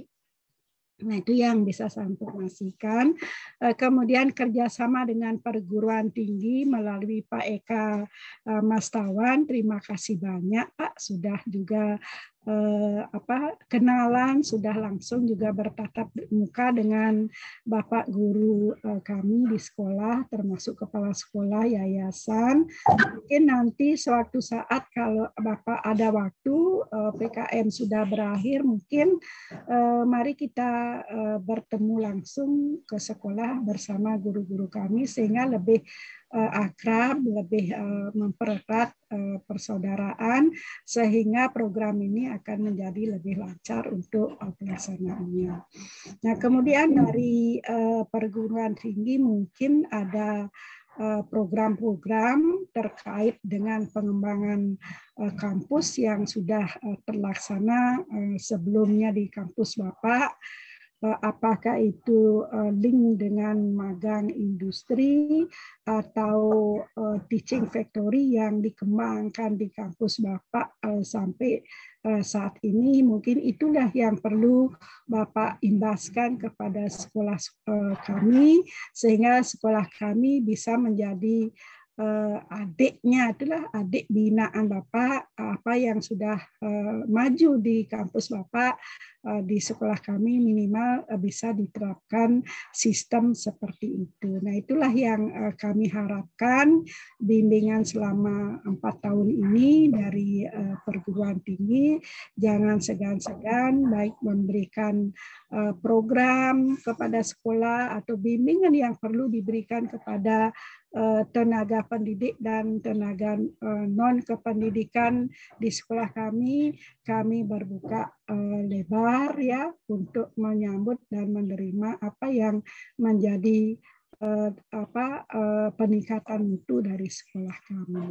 Nah, itu yang bisa saya informasikan. Eh, kemudian kerjasama dengan perguruan tinggi melalui Pak Eka eh, Mastawan. Terima kasih banyak Pak sudah juga eh, apa kenalan sudah langsung juga bertatap muka dengan bapak guru eh, kami di sekolah termasuk kepala sekolah yayasan mungkin nanti suatu saat kalau bapak ada waktu eh, PKM sudah berakhir mungkin eh, mari kita eh, bertemu langsung ke sekolah bersama guru-guru kami sehingga lebih Eh, akrab, lebih eh, mempererat eh, persaudaraan, sehingga program ini akan menjadi lebih lancar untuk pelaksanaannya. Nah, kemudian dari perguruan tinggi mungkin ada program-program terkait dengan pengembangan kampus yang sudah terlaksana sebelumnya di kampus Bapak Eh, apakah itu eh, link dengan magang industri atau eh, teaching factory yang dikembangkan di kampus Bapak sampai saat ini mungkin itulah yang perlu Bapak imbaskan kepada sekolah kami sehingga sekolah kami bisa menjadi Eh, adiknya adalah adik binaan Bapak apa yang sudah eh, maju di kampus Bapak eh, di sekolah kami minimal bisa diterapkan sistem seperti itu. Nah, itulah yang kami harapkan bimbingan selama empat tahun ini dari perguruan tinggi jangan segan-segan baik memberikan Eh, program kepada sekolah atau bimbingan yang perlu diberikan kepada eh, tenaga pendidik dan tenaga eh, non kependidikan di sekolah kami kami berbuka lebar ya untuk menyambut dan menerima apa yang menjadi apa peningkatan itu dari sekolah kami.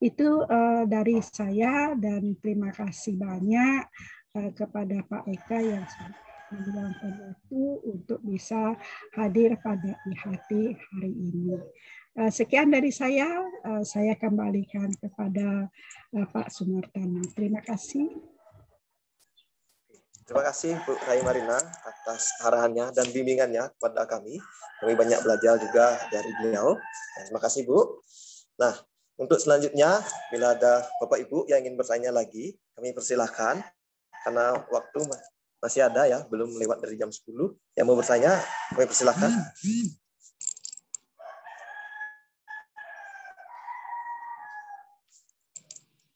Itu dari saya dan terima kasih banyak kepada Pak Eka yang sudah waktu untuk bisa hadir pada IHT hari ini. Eh, sekian dari saya, eh, saya kembalikan kepada eh, Pak Sumartana. Terima kasih. Terima kasih Bu Rai Marina atas arahannya dan bimbingannya kepada kami. Kami banyak belajar juga dari beliau. Terima kasih Bu. Nah, untuk selanjutnya, bila ada Bapak Ibu yang ingin bertanya lagi, kami persilahkan karena waktu masih ada ya, belum lewat dari jam 10. Yang mau bertanya, kami persilahkan.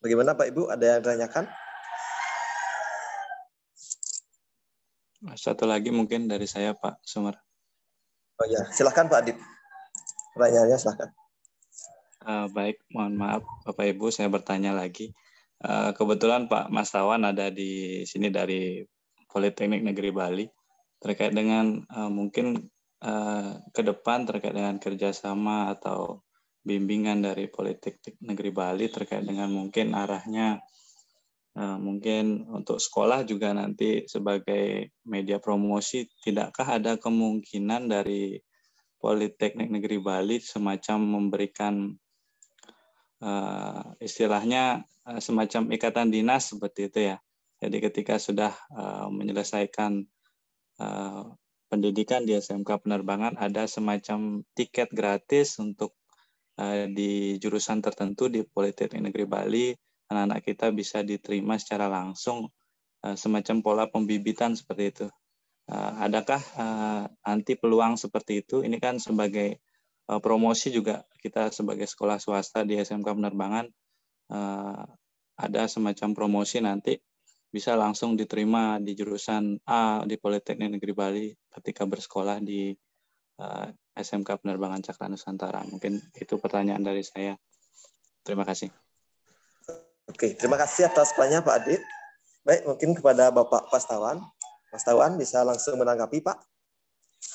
Bagaimana Pak Ibu, ada yang ditanyakan? Satu lagi mungkin dari saya Pak Sumar. Oh ya, silahkan Pak Adip. Pertanyaannya silahkan. Uh, eh, baik, mohon maaf Bapak Ibu, saya bertanya lagi. Uh, kebetulan Pak Mas Tawan ada di sini dari Politeknik Negeri Bali terkait dengan uh, mungkin uh, ke depan terkait dengan kerjasama atau bimbingan dari Politeknik Negeri Bali terkait dengan mungkin arahnya uh, mungkin untuk sekolah juga nanti sebagai media promosi tidakkah ada kemungkinan dari Politeknik Negeri Bali semacam memberikan uh, istilahnya uh, semacam ikatan dinas seperti itu ya jadi ketika sudah uh, menyelesaikan uh, pendidikan di SMK penerbangan ada semacam tiket gratis untuk uh, di jurusan tertentu di Politeknik Negeri Bali anak-anak kita bisa diterima secara langsung uh, semacam pola pembibitan seperti itu. Uh, adakah uh, anti peluang seperti itu? Ini kan sebagai uh, promosi juga kita sebagai sekolah swasta di SMK penerbangan uh, ada semacam promosi nanti bisa langsung diterima di jurusan A di Politeknik Negeri Bali ketika bersekolah di uh, eh, SMK Penerbangan Cakra Nusantara. Mungkin itu pertanyaan dari saya. Terima kasih. Oke, terima kasih atas banyak Pak Adit. Baik, mungkin kepada Bapak Pastawan. Pastawan bisa langsung menanggapi, Pak.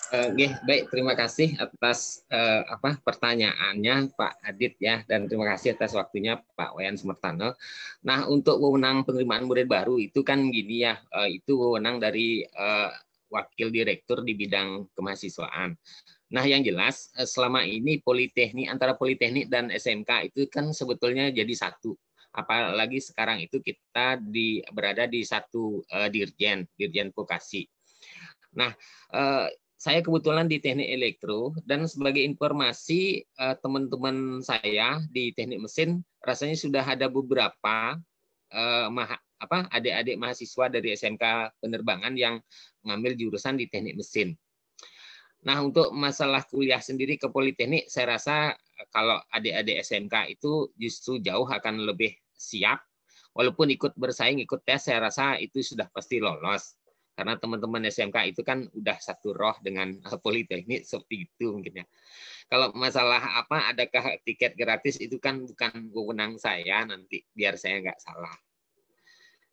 Oke, baik terima kasih atas uh, apa pertanyaannya Pak Adit ya dan terima kasih atas waktunya Pak Wayan Sumertano. Nah, untuk wewenang penerimaan murid baru itu kan gini ya, uh, itu wewenang dari uh, wakil direktur di bidang kemahasiswaan. Nah, yang jelas selama ini politeknik antara politeknik dan SMK itu kan sebetulnya jadi satu apalagi sekarang itu kita di berada di satu uh, dirjen dirjen vokasi. Nah, uh, saya kebetulan di teknik elektro dan sebagai informasi eh, teman-teman saya di teknik mesin rasanya sudah ada beberapa eh, apa adik-adik mahasiswa dari SMK penerbangan yang mengambil jurusan di teknik mesin. Nah, untuk masalah kuliah sendiri ke politeknik saya rasa eh, kalau adik-adik SMK itu justru jauh akan lebih siap walaupun ikut bersaing ikut tes saya rasa itu sudah pasti lolos karena teman-teman SMK itu kan udah satu roh dengan politeknik seperti itu mungkin ya. Kalau masalah apa adakah tiket gratis itu kan bukan wewenang saya nanti biar saya nggak salah.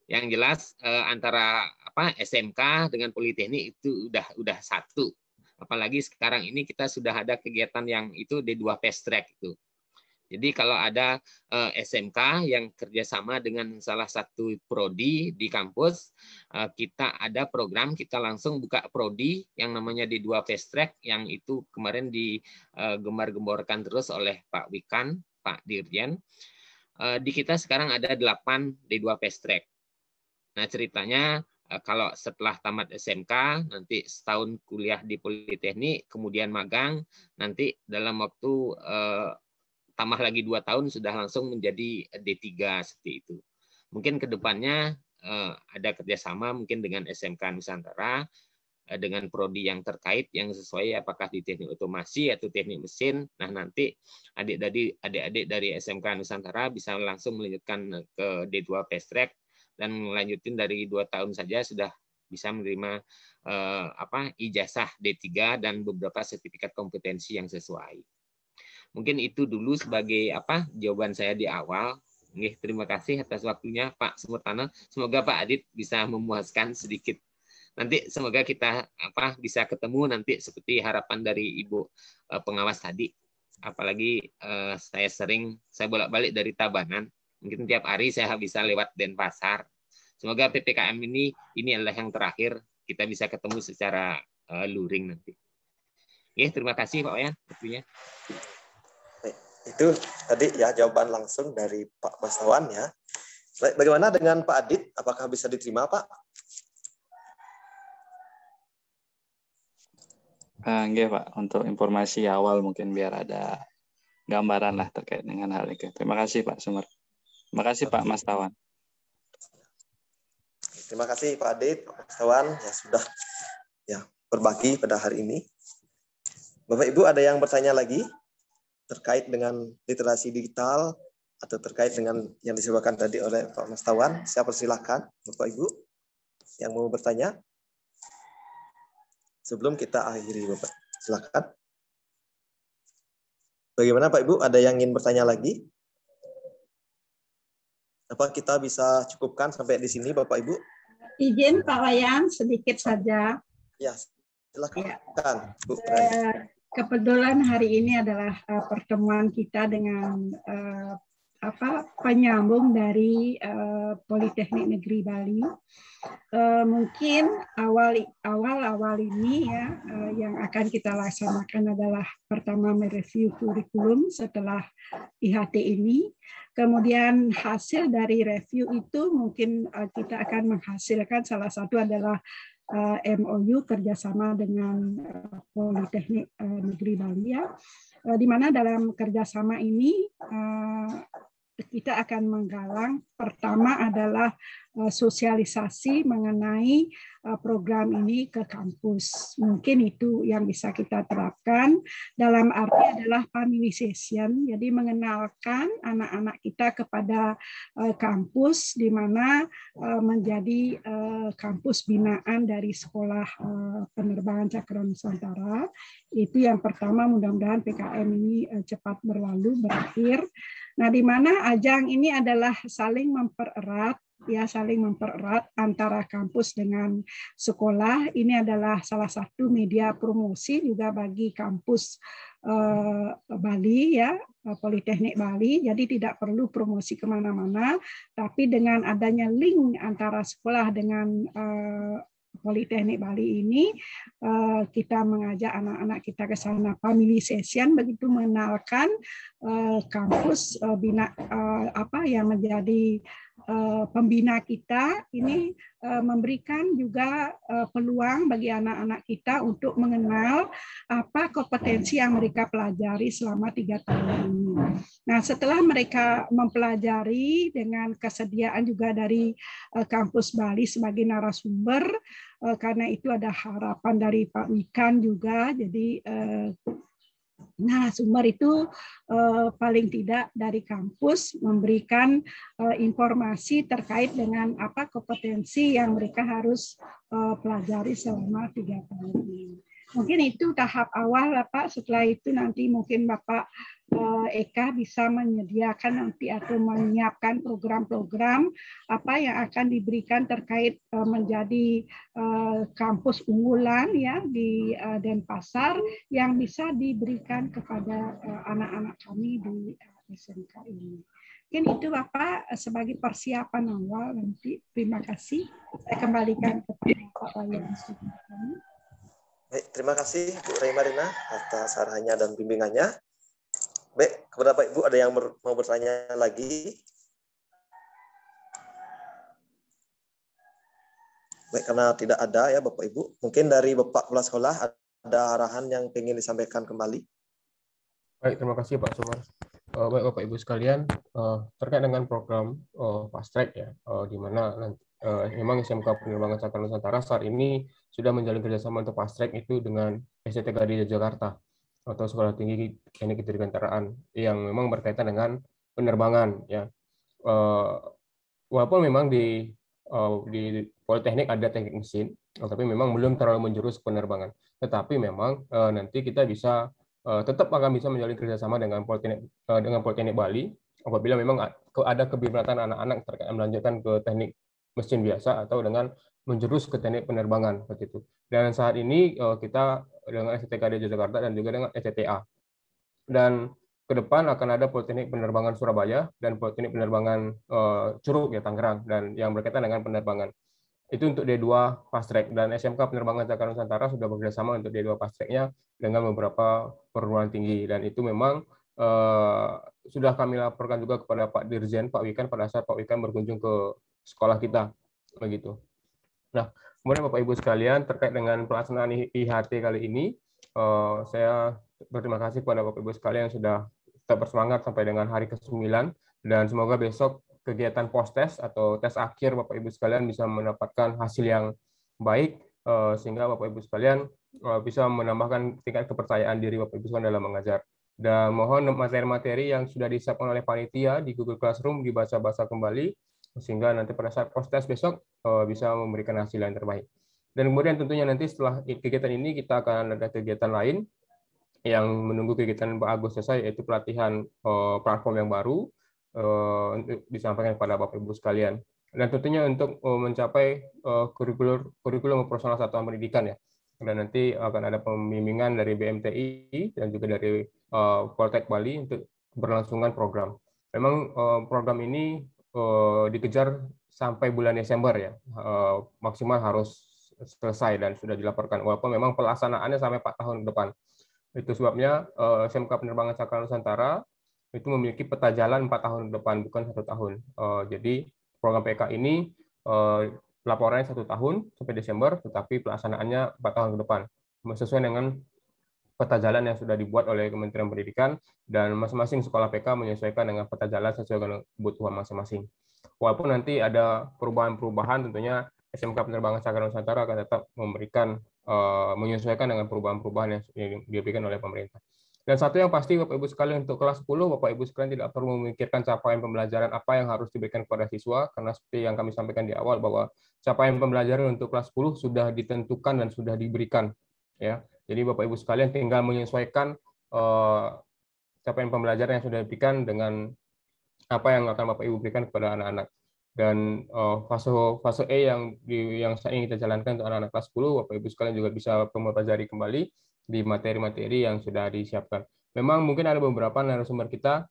Yang jelas eh, antara apa SMK dengan politeknik itu udah udah satu. Apalagi sekarang ini kita sudah ada kegiatan yang itu di dua Fast Track itu. Jadi kalau ada eh, SMK yang kerjasama dengan salah satu prodi di kampus, eh, kita ada program kita langsung buka prodi yang namanya di dua fast track yang itu kemarin digembar-gemborkan eh, terus oleh Pak Wikan, Pak Dirjen. di kita sekarang ada delapan di dua fast track. Nah ceritanya kalau setelah tamat SMK nanti setahun kuliah di politeknik kemudian magang nanti dalam waktu tambah lagi dua tahun sudah langsung menjadi eh, D3 seperti itu. Mungkin kedepannya eh, ada kerjasama mungkin dengan SMK Nusantara, eh, dengan prodi yang terkait yang sesuai apakah di teknik otomasi atau teknik mesin. Nah, nanti adik adik dari SMK Nusantara bisa langsung melanjutkan ke D2 Fast Track dan melanjutin dari dua tahun saja sudah bisa menerima eh, apa ijazah D3 dan beberapa sertifikat kompetensi yang sesuai. Mungkin itu dulu sebagai apa jawaban saya di awal. Nih terima kasih atas waktunya Pak Semutana. Semoga Pak Adit bisa memuaskan sedikit. Nanti semoga kita apa bisa ketemu nanti seperti harapan dari Ibu eh, pengawas tadi. Apalagi eh, saya sering saya bolak-balik dari Tabanan. Mungkin tiap hari saya bisa lewat Denpasar. Semoga PPKM ini ini adalah yang terakhir kita bisa ketemu secara eh, luring nanti. Oke, terima kasih Pak Wayan. kasih. Itu tadi ya jawaban langsung dari Pak Mastawan ya. Bagaimana dengan Pak Adit? Apakah bisa diterima Pak? Uh, ah, enggak Pak, untuk informasi awal mungkin biar ada gambaran lah terkait dengan hal itu. Terima kasih Pak Sumer. Terima kasih Pak Mas Tawan. Terima kasih Pak Adit, Pak Mas Tawan ya sudah ya berbagi pada hari ini. Bapak Ibu ada yang bertanya lagi? terkait dengan literasi digital atau terkait dengan yang disebutkan tadi oleh Pak Mastawan. Saya persilahkan Bapak Ibu yang mau bertanya. Sebelum kita akhiri Bapak, silakan. Bagaimana Pak Ibu, ada yang ingin bertanya lagi? Apa kita bisa cukupkan sampai di sini Bapak Ibu? Izin Pak Wayan sedikit saja. Ya, silakan ya. Bu. Eh, kebetulan hari ini adalah uh, pertemuan kita dengan uh, apa penyambung dari uh, Politeknik Negeri Bali. Uh, mungkin awal awal awal ini ya uh, yang akan kita laksanakan adalah pertama mereview kurikulum setelah IHT ini. Kemudian hasil dari review itu mungkin kita akan menghasilkan salah satu adalah uh, eh, MOU kerjasama dengan uh, Politeknik uh, Negeri Bali ya, uh, di mana dalam kerjasama ini uh, kita akan menggalang pertama adalah uh, sosialisasi mengenai Uh, program ini ke kampus. Mungkin itu yang bisa kita terapkan dalam arti adalah familiarization, jadi mengenalkan anak-anak kita kepada uh, kampus di mana uh, menjadi kampus binaan dari sekolah penerbangan Cakra Nusantara. Itu yang pertama mudah-mudahan PKM ini cepat berlalu berakhir. Nah, di mana ajang ini adalah saling mempererat ya saling mempererat antara kampus dengan sekolah. Ini adalah salah satu media promosi juga bagi kampus eh, Bali ya Politeknik Bali, jadi tidak perlu promosi kemana-mana, tapi dengan adanya link antara sekolah dengan uh, Politeknik Bali ini uh, kita mengajak anak-anak kita ke sana family session begitu mengenalkan uh, kampus uh, bina apa yang menjadi Eh, pembina kita ini ya. eh, memberikan juga eh, peluang bagi anak-anak kita untuk mengenal apa kompetensi yang mereka pelajari selama tiga tahun ini. Nah, setelah mereka mempelajari dengan kesediaan juga dari kampus Bali sebagai narasumber, karena itu ada harapan dari Pak Wikan juga, jadi nah sumber itu eh, paling tidak dari kampus memberikan eh, informasi terkait dengan apa kompetensi yang mereka harus eh, pelajari selama tiga tahun ini. Mungkin itu tahap awal Pak setelah itu nanti mungkin Bapak eh, Eka bisa menyediakan nanti atau menyiapkan program-program apa yang akan diberikan terkait eh, menjadi eh, kampus unggulan ya di Denpasar yang bisa diberikan kepada anak-anak kami di SMK ini. Mungkin itu Bapak sebagai persiapan awal nanti. Terima kasih. Saya kembalikan kepada pak Wayan. Baik, terima kasih Bu Ray Marina atas arahannya dan bimbingannya. Baik, kepada Bapak Ibu ada yang mau bertanya lagi? Baik, karena tidak ada ya Bapak Ibu. Mungkin dari Bapak Kepala Sekolah ada arahan yang ingin disampaikan kembali. Baik, terima kasih Pak Sumar. Eh, baik Bapak Ibu sekalian eh, terkait dengan program eh, Fast Track ya, di mana nanti memang SMK Penerbangan Cakar Nusantara saat ini sudah menjalin kerjasama untuk Fast Track itu dengan Gadi Jakarta atau Sekolah Tinggi Teknik Kedirgantaraan yang memang berkaitan dengan penerbangan ya. Walaupun memang di di Politeknik ada teknik mesin, tapi memang belum terlalu menjurus penerbangan. Tetapi memang nanti kita bisa Eh, tetap akan bisa menjalin kerjasama dengan Politeknik eh, dengan Politeknik Bali apabila memang ada keberatan anak-anak terkait melanjutkan ke teknik mesin biasa atau dengan menjurus ke teknik penerbangan seperti itu. Dan saat ini eh, kita dengan STKD Jakarta dan juga dengan STTA. Dan ke depan akan ada Politeknik Penerbangan Surabaya dan Politeknik Penerbangan Curug ya Tangerang dan yang berkaitan dengan penerbangan itu untuk D2 fast track dan SMK Penerbangan Cakar Nusantara sudah bekerjasama untuk D2 fast track-nya dengan beberapa perguruan tinggi dan itu memang uh, sudah kami laporkan juga kepada Pak Dirjen Pak Wikan pada saat Pak Wikan berkunjung ke sekolah kita begitu. Nah, kemudian Bapak Ibu sekalian terkait dengan pelaksanaan IHT kali ini uh, saya berterima kasih kepada Bapak Ibu sekalian yang sudah tetap bersemangat sampai dengan hari ke-9 dan semoga besok kegiatan post test atau tes akhir Bapak Ibu sekalian bisa mendapatkan hasil yang baik eh, sehingga Bapak Ibu sekalian eh, bisa menambahkan tingkat kepercayaan diri Bapak Ibu sekalian dalam mengajar. Dan mohon materi-materi yang sudah disiapkan oleh panitia di Google Classroom dibaca-baca kembali sehingga nanti pada saat post test besok eh, bisa memberikan hasil yang terbaik. Dan kemudian tentunya nanti setelah kegiatan ini kita akan ada kegiatan lain yang menunggu kegiatan Pak Agus selesai yaitu pelatihan platform yang baru Eh, disampaikan kepada Bapak Ibu sekalian. Dan tentunya untuk eh, mencapai eh, kurikulum kurikulum personal satuan pendidikan ya. Dan nanti akan ada pembimbingan dari BMTI dan juga dari Poltek Bali untuk berlangsungan program. Memang program ini dikejar sampai bulan Desember ya. Maksimal harus selesai dan sudah dilaporkan. Walaupun memang pelaksanaannya sampai 4 tahun depan. Itu sebabnya SMK Penerbangan Cakra Nusantara itu memiliki peta jalan empat tahun ke depan bukan satu tahun. Uh, jadi program PK ini uh, laporannya satu tahun sampai Desember, tetapi pelaksanaannya empat tahun ke depan sesuai dengan peta jalan yang sudah dibuat oleh Kementerian Pendidikan dan masing-masing sekolah PK menyesuaikan dengan peta jalan sesuai dengan kebutuhan masing-masing. Walaupun nanti ada perubahan-perubahan, tentunya SMK Penerbangan Cakra Nusantara akan tetap memberikan uh, menyesuaikan dengan perubahan-perubahan yang diberikan oleh pemerintah. Dan satu yang pasti Bapak Ibu sekalian untuk kelas 10 Bapak Ibu sekalian tidak perlu memikirkan capaian pembelajaran apa yang harus diberikan kepada siswa karena seperti yang kami sampaikan di awal bahwa capaian pembelajaran untuk kelas 10 sudah ditentukan dan sudah diberikan ya. Jadi Bapak Ibu sekalian tinggal menyesuaikan uh, capaian pembelajaran yang sudah diberikan dengan apa yang akan Bapak Ibu berikan kepada anak-anak. Dan uh, fase fase E yang di, yang saat ini kita jalankan untuk anak-anak kelas 10 Bapak Ibu sekalian juga bisa mempelajari kembali di materi-materi yang sudah disiapkan. Memang mungkin ada beberapa narasumber kita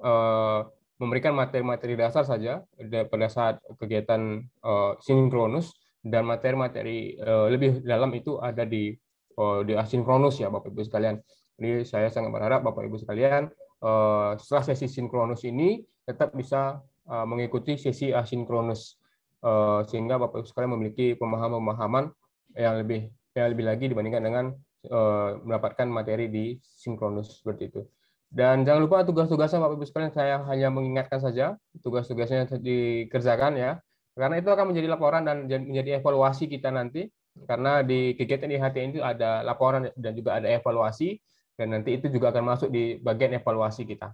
eh, memberikan materi-materi dasar saja pada saat kegiatan eh, sinkronus dan materi-materi eh, lebih dalam itu ada di eh, di asinkronus ya Bapak Ibu sekalian. Jadi saya sangat berharap Bapak Ibu sekalian eh, setelah sesi sinkronus ini tetap bisa eh, mengikuti sesi asinkronus eh, sehingga Bapak Ibu sekalian memiliki pemahaman-pemahaman yang lebih yang lebih lagi dibandingkan dengan Eh, mendapatkan materi di sinkronus seperti itu. Dan jangan lupa tugas-tugasnya Bapak Ibu sekalian saya hanya mengingatkan saja tugas-tugasnya dikerjakan ya. Karena itu akan menjadi laporan dan menjadi evaluasi kita nanti karena di kegiatan HT itu ada laporan dan juga ada evaluasi dan nanti itu juga akan masuk di bagian evaluasi kita.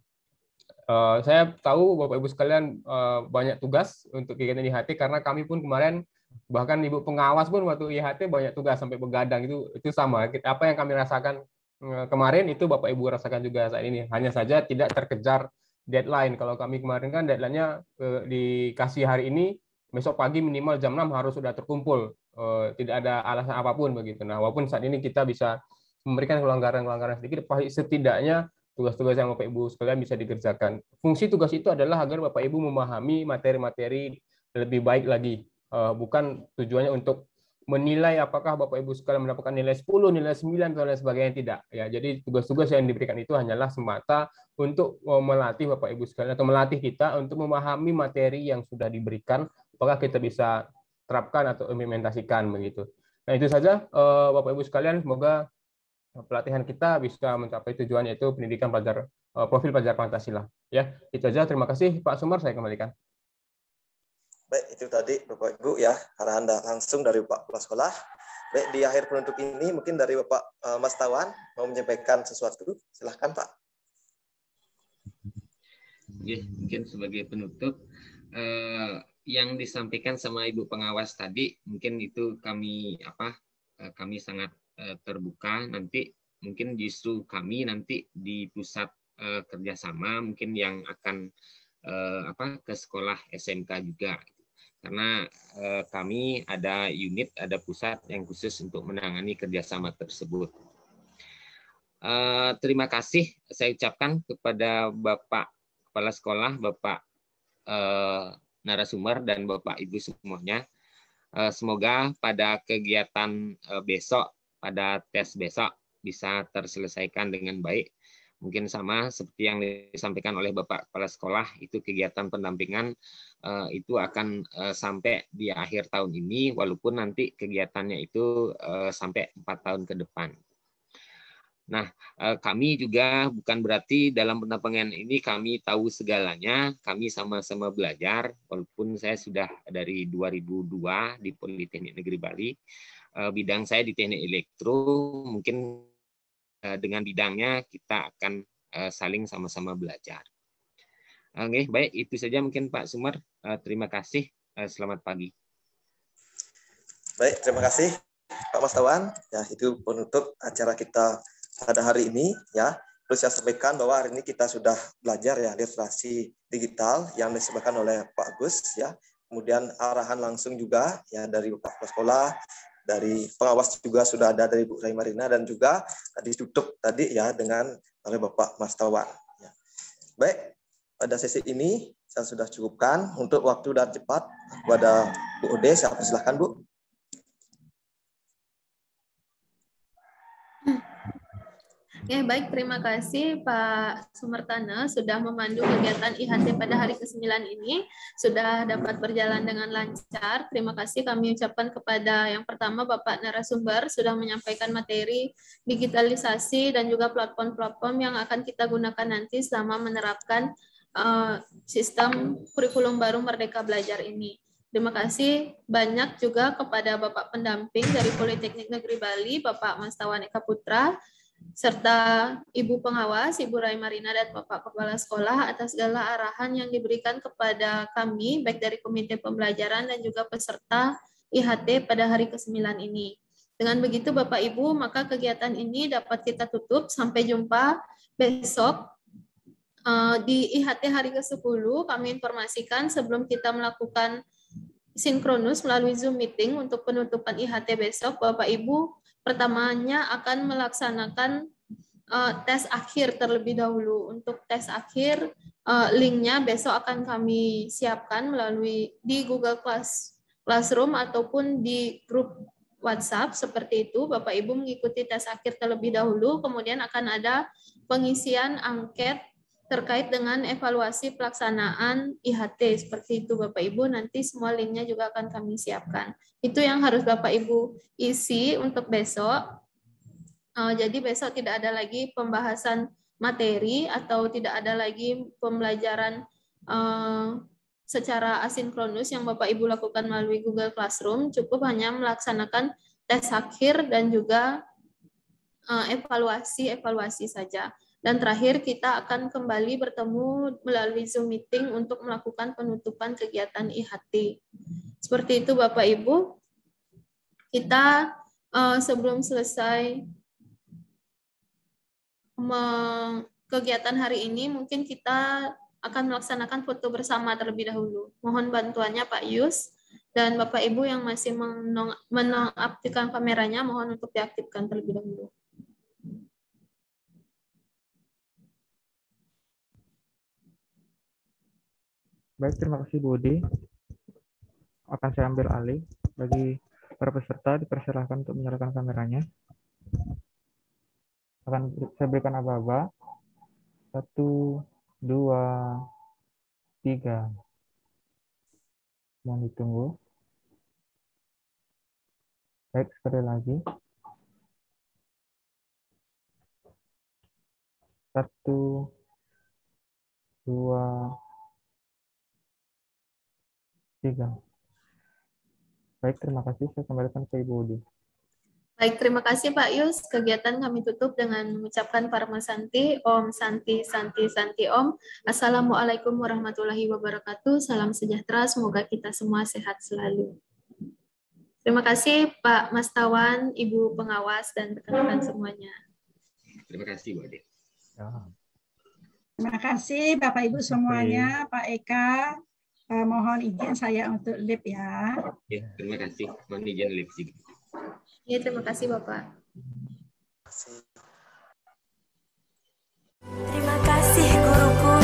Eh, saya tahu Bapak Ibu sekalian eh, banyak tugas untuk kegiatan HT karena kami pun kemarin bahkan ibu pengawas pun waktu IHT banyak tugas sampai begadang itu itu sama apa yang kami rasakan e, kemarin itu bapak ibu rasakan juga saat ini hanya saja tidak terkejar deadline kalau kami kemarin kan deadline-nya e, dikasih hari ini besok pagi minimal jam 6 harus sudah terkumpul e, tidak ada alasan apapun begitu nah walaupun saat ini kita bisa memberikan kelonggaran-kelonggaran sedikit pasti setidaknya tugas-tugas yang bapak ibu sekalian bisa dikerjakan fungsi tugas itu adalah agar bapak ibu memahami materi-materi lebih baik lagi Eh, bukan tujuannya untuk menilai apakah Bapak Ibu sekalian mendapatkan nilai 10, nilai 9 dan lain sebagainya tidak. Ya, jadi tugas-tugas yang diberikan itu hanyalah semata untuk eh, melatih Bapak Ibu sekalian atau melatih kita untuk memahami materi yang sudah diberikan apakah kita bisa terapkan atau implementasikan begitu. Nah, itu saja eh, Bapak Ibu sekalian, semoga pelatihan kita bisa mencapai tujuan yaitu pendidikan pelajar profil pelajar Pancasila. Ya, itu saja. Terima kasih Pak Sumar, saya kembalikan. Baik, itu tadi Bapak Ibu ya arahan langsung dari Pak Kepala Sekolah. Baik, di akhir penutup ini mungkin dari Bapak uh, Mas Tawan mau menyampaikan sesuatu. Silahkan Pak. Ya, mungkin sebagai penutup, eh, yang disampaikan sama Ibu Pengawas tadi, mungkin itu kami apa eh, kami sangat eh, terbuka. Nanti mungkin justru kami nanti di pusat eh, kerjasama mungkin yang akan eh, apa ke sekolah SMK juga karena eh, kami ada unit, ada pusat yang khusus untuk menangani kerjasama tersebut. Eh, terima kasih saya ucapkan kepada Bapak Kepala Sekolah, Bapak eh, narasumber dan Bapak Ibu semuanya. Eh, semoga pada kegiatan eh, besok, pada tes besok bisa terselesaikan dengan baik mungkin sama seperti yang disampaikan oleh Bapak Kepala Sekolah, itu kegiatan pendampingan eh, itu akan eh, sampai di akhir tahun ini, walaupun nanti kegiatannya itu eh, sampai empat tahun ke depan. Nah, kami juga bukan berarti dalam pendampingan ini kami tahu segalanya, kami sama-sama belajar, walaupun saya sudah dari 2002 di Politeknik Negeri Bali, bidang saya di teknik elektro, mungkin Eh, dengan bidangnya kita akan eh, saling sama-sama belajar. Oke, baik itu saja mungkin Pak Sumar. Eh, terima kasih. Selamat pagi. Baik, terima kasih Pak Mas Tawan. Ya, itu penutup acara kita pada hari ini ya. Terus saya sampaikan bahwa hari ini kita sudah belajar ya literasi digital yang disebutkan oleh Pak Agus ya. Kemudian arahan langsung juga ya dari Bapak Kepala Sekolah, dari pengawas juga sudah ada dari Bu Rai Marina dan juga tadi tutup tadi ya dengan oleh Bapak Mas Tawan. Ya. Baik, pada sesi ini saya sudah cukupkan untuk waktu dan cepat kepada Bu Ode. Saya persilahkan Bu. Ya, baik. Terima kasih Pak Sumertana sudah memandu kegiatan IHT pada hari ke-9 ini. Sudah dapat berjalan dengan lancar. Terima kasih kami ucapkan kepada yang pertama Bapak Narasumber sudah menyampaikan materi digitalisasi dan juga platform-platform yang akan kita gunakan nanti selama menerapkan eh, sistem kurikulum baru Merdeka Belajar ini. Terima kasih banyak juga kepada Bapak pendamping dari Politeknik Negeri Bali, Bapak Mas Eka Putra, serta Ibu Pengawas, Ibu Rai Marina dan Bapak Kepala Sekolah atas segala arahan yang diberikan kepada kami, baik dari Komite Pembelajaran dan juga peserta IHT pada hari ke-9 ini. Dengan begitu Bapak Ibu, maka kegiatan ini dapat kita tutup. Sampai jumpa besok eh, di IHT hari ke-10. Kami informasikan sebelum kita melakukan sinkronus melalui Zoom meeting untuk penutupan IHT besok, Bapak Ibu pertamanya akan melaksanakan uh, tes akhir terlebih dahulu. Untuk tes akhir, uh, linknya besok akan kami siapkan melalui di Google Class, Classroom ataupun di grup WhatsApp seperti itu. Bapak Ibu mengikuti tes akhir terlebih dahulu, kemudian akan ada pengisian angket terkait dengan evaluasi pelaksanaan IHT seperti itu Bapak Ibu nanti semua linknya juga akan kami siapkan itu yang harus Bapak Ibu isi untuk besok eh, jadi besok tidak ada lagi pembahasan materi atau tidak ada lagi pembelajaran eh, secara asinkronus yang Bapak Ibu lakukan melalui Google Classroom cukup hanya melaksanakan tes akhir dan juga eh, evaluasi-evaluasi saja. Dan terakhir, kita akan kembali bertemu melalui Zoom meeting untuk melakukan penutupan kegiatan IHT. Seperti itu, Bapak Ibu. Kita uh, sebelum selesai kegiatan hari ini, mungkin kita akan melaksanakan foto bersama terlebih dahulu. Mohon bantuannya Pak Yus dan Bapak Ibu yang masih menonaktifkan kameranya, mohon untuk diaktifkan terlebih dahulu. Baik, terima kasih Budi. Akan saya ambil alih bagi para peserta dipersilahkan untuk menyalakan kameranya. Akan saya berikan aba-aba. Satu, dua, tiga. Mohon ditunggu. Baik, sekali lagi. Satu, dua, tiga tiga. Baik, terima kasih. Saya kembalikan ke Ibu Udi. Baik, terima kasih Pak Yus. Kegiatan kami tutup dengan mengucapkan Parma Santi, Om Santi, Santi, Santi Om. Assalamualaikum warahmatullahi wabarakatuh. Salam sejahtera, semoga kita semua sehat selalu. Terima kasih Pak Mas Tawan, Ibu Pengawas, dan rekan-rekan semuanya. Terima kasih, Bu Ade. Terima kasih Bapak Ibu semuanya, Pak Eka, Uh, mohon izin saya untuk lip ya. ya, terima kasih. Mohon izin lip juga. Ya, terima kasih Bapak. Terima kasih guruku.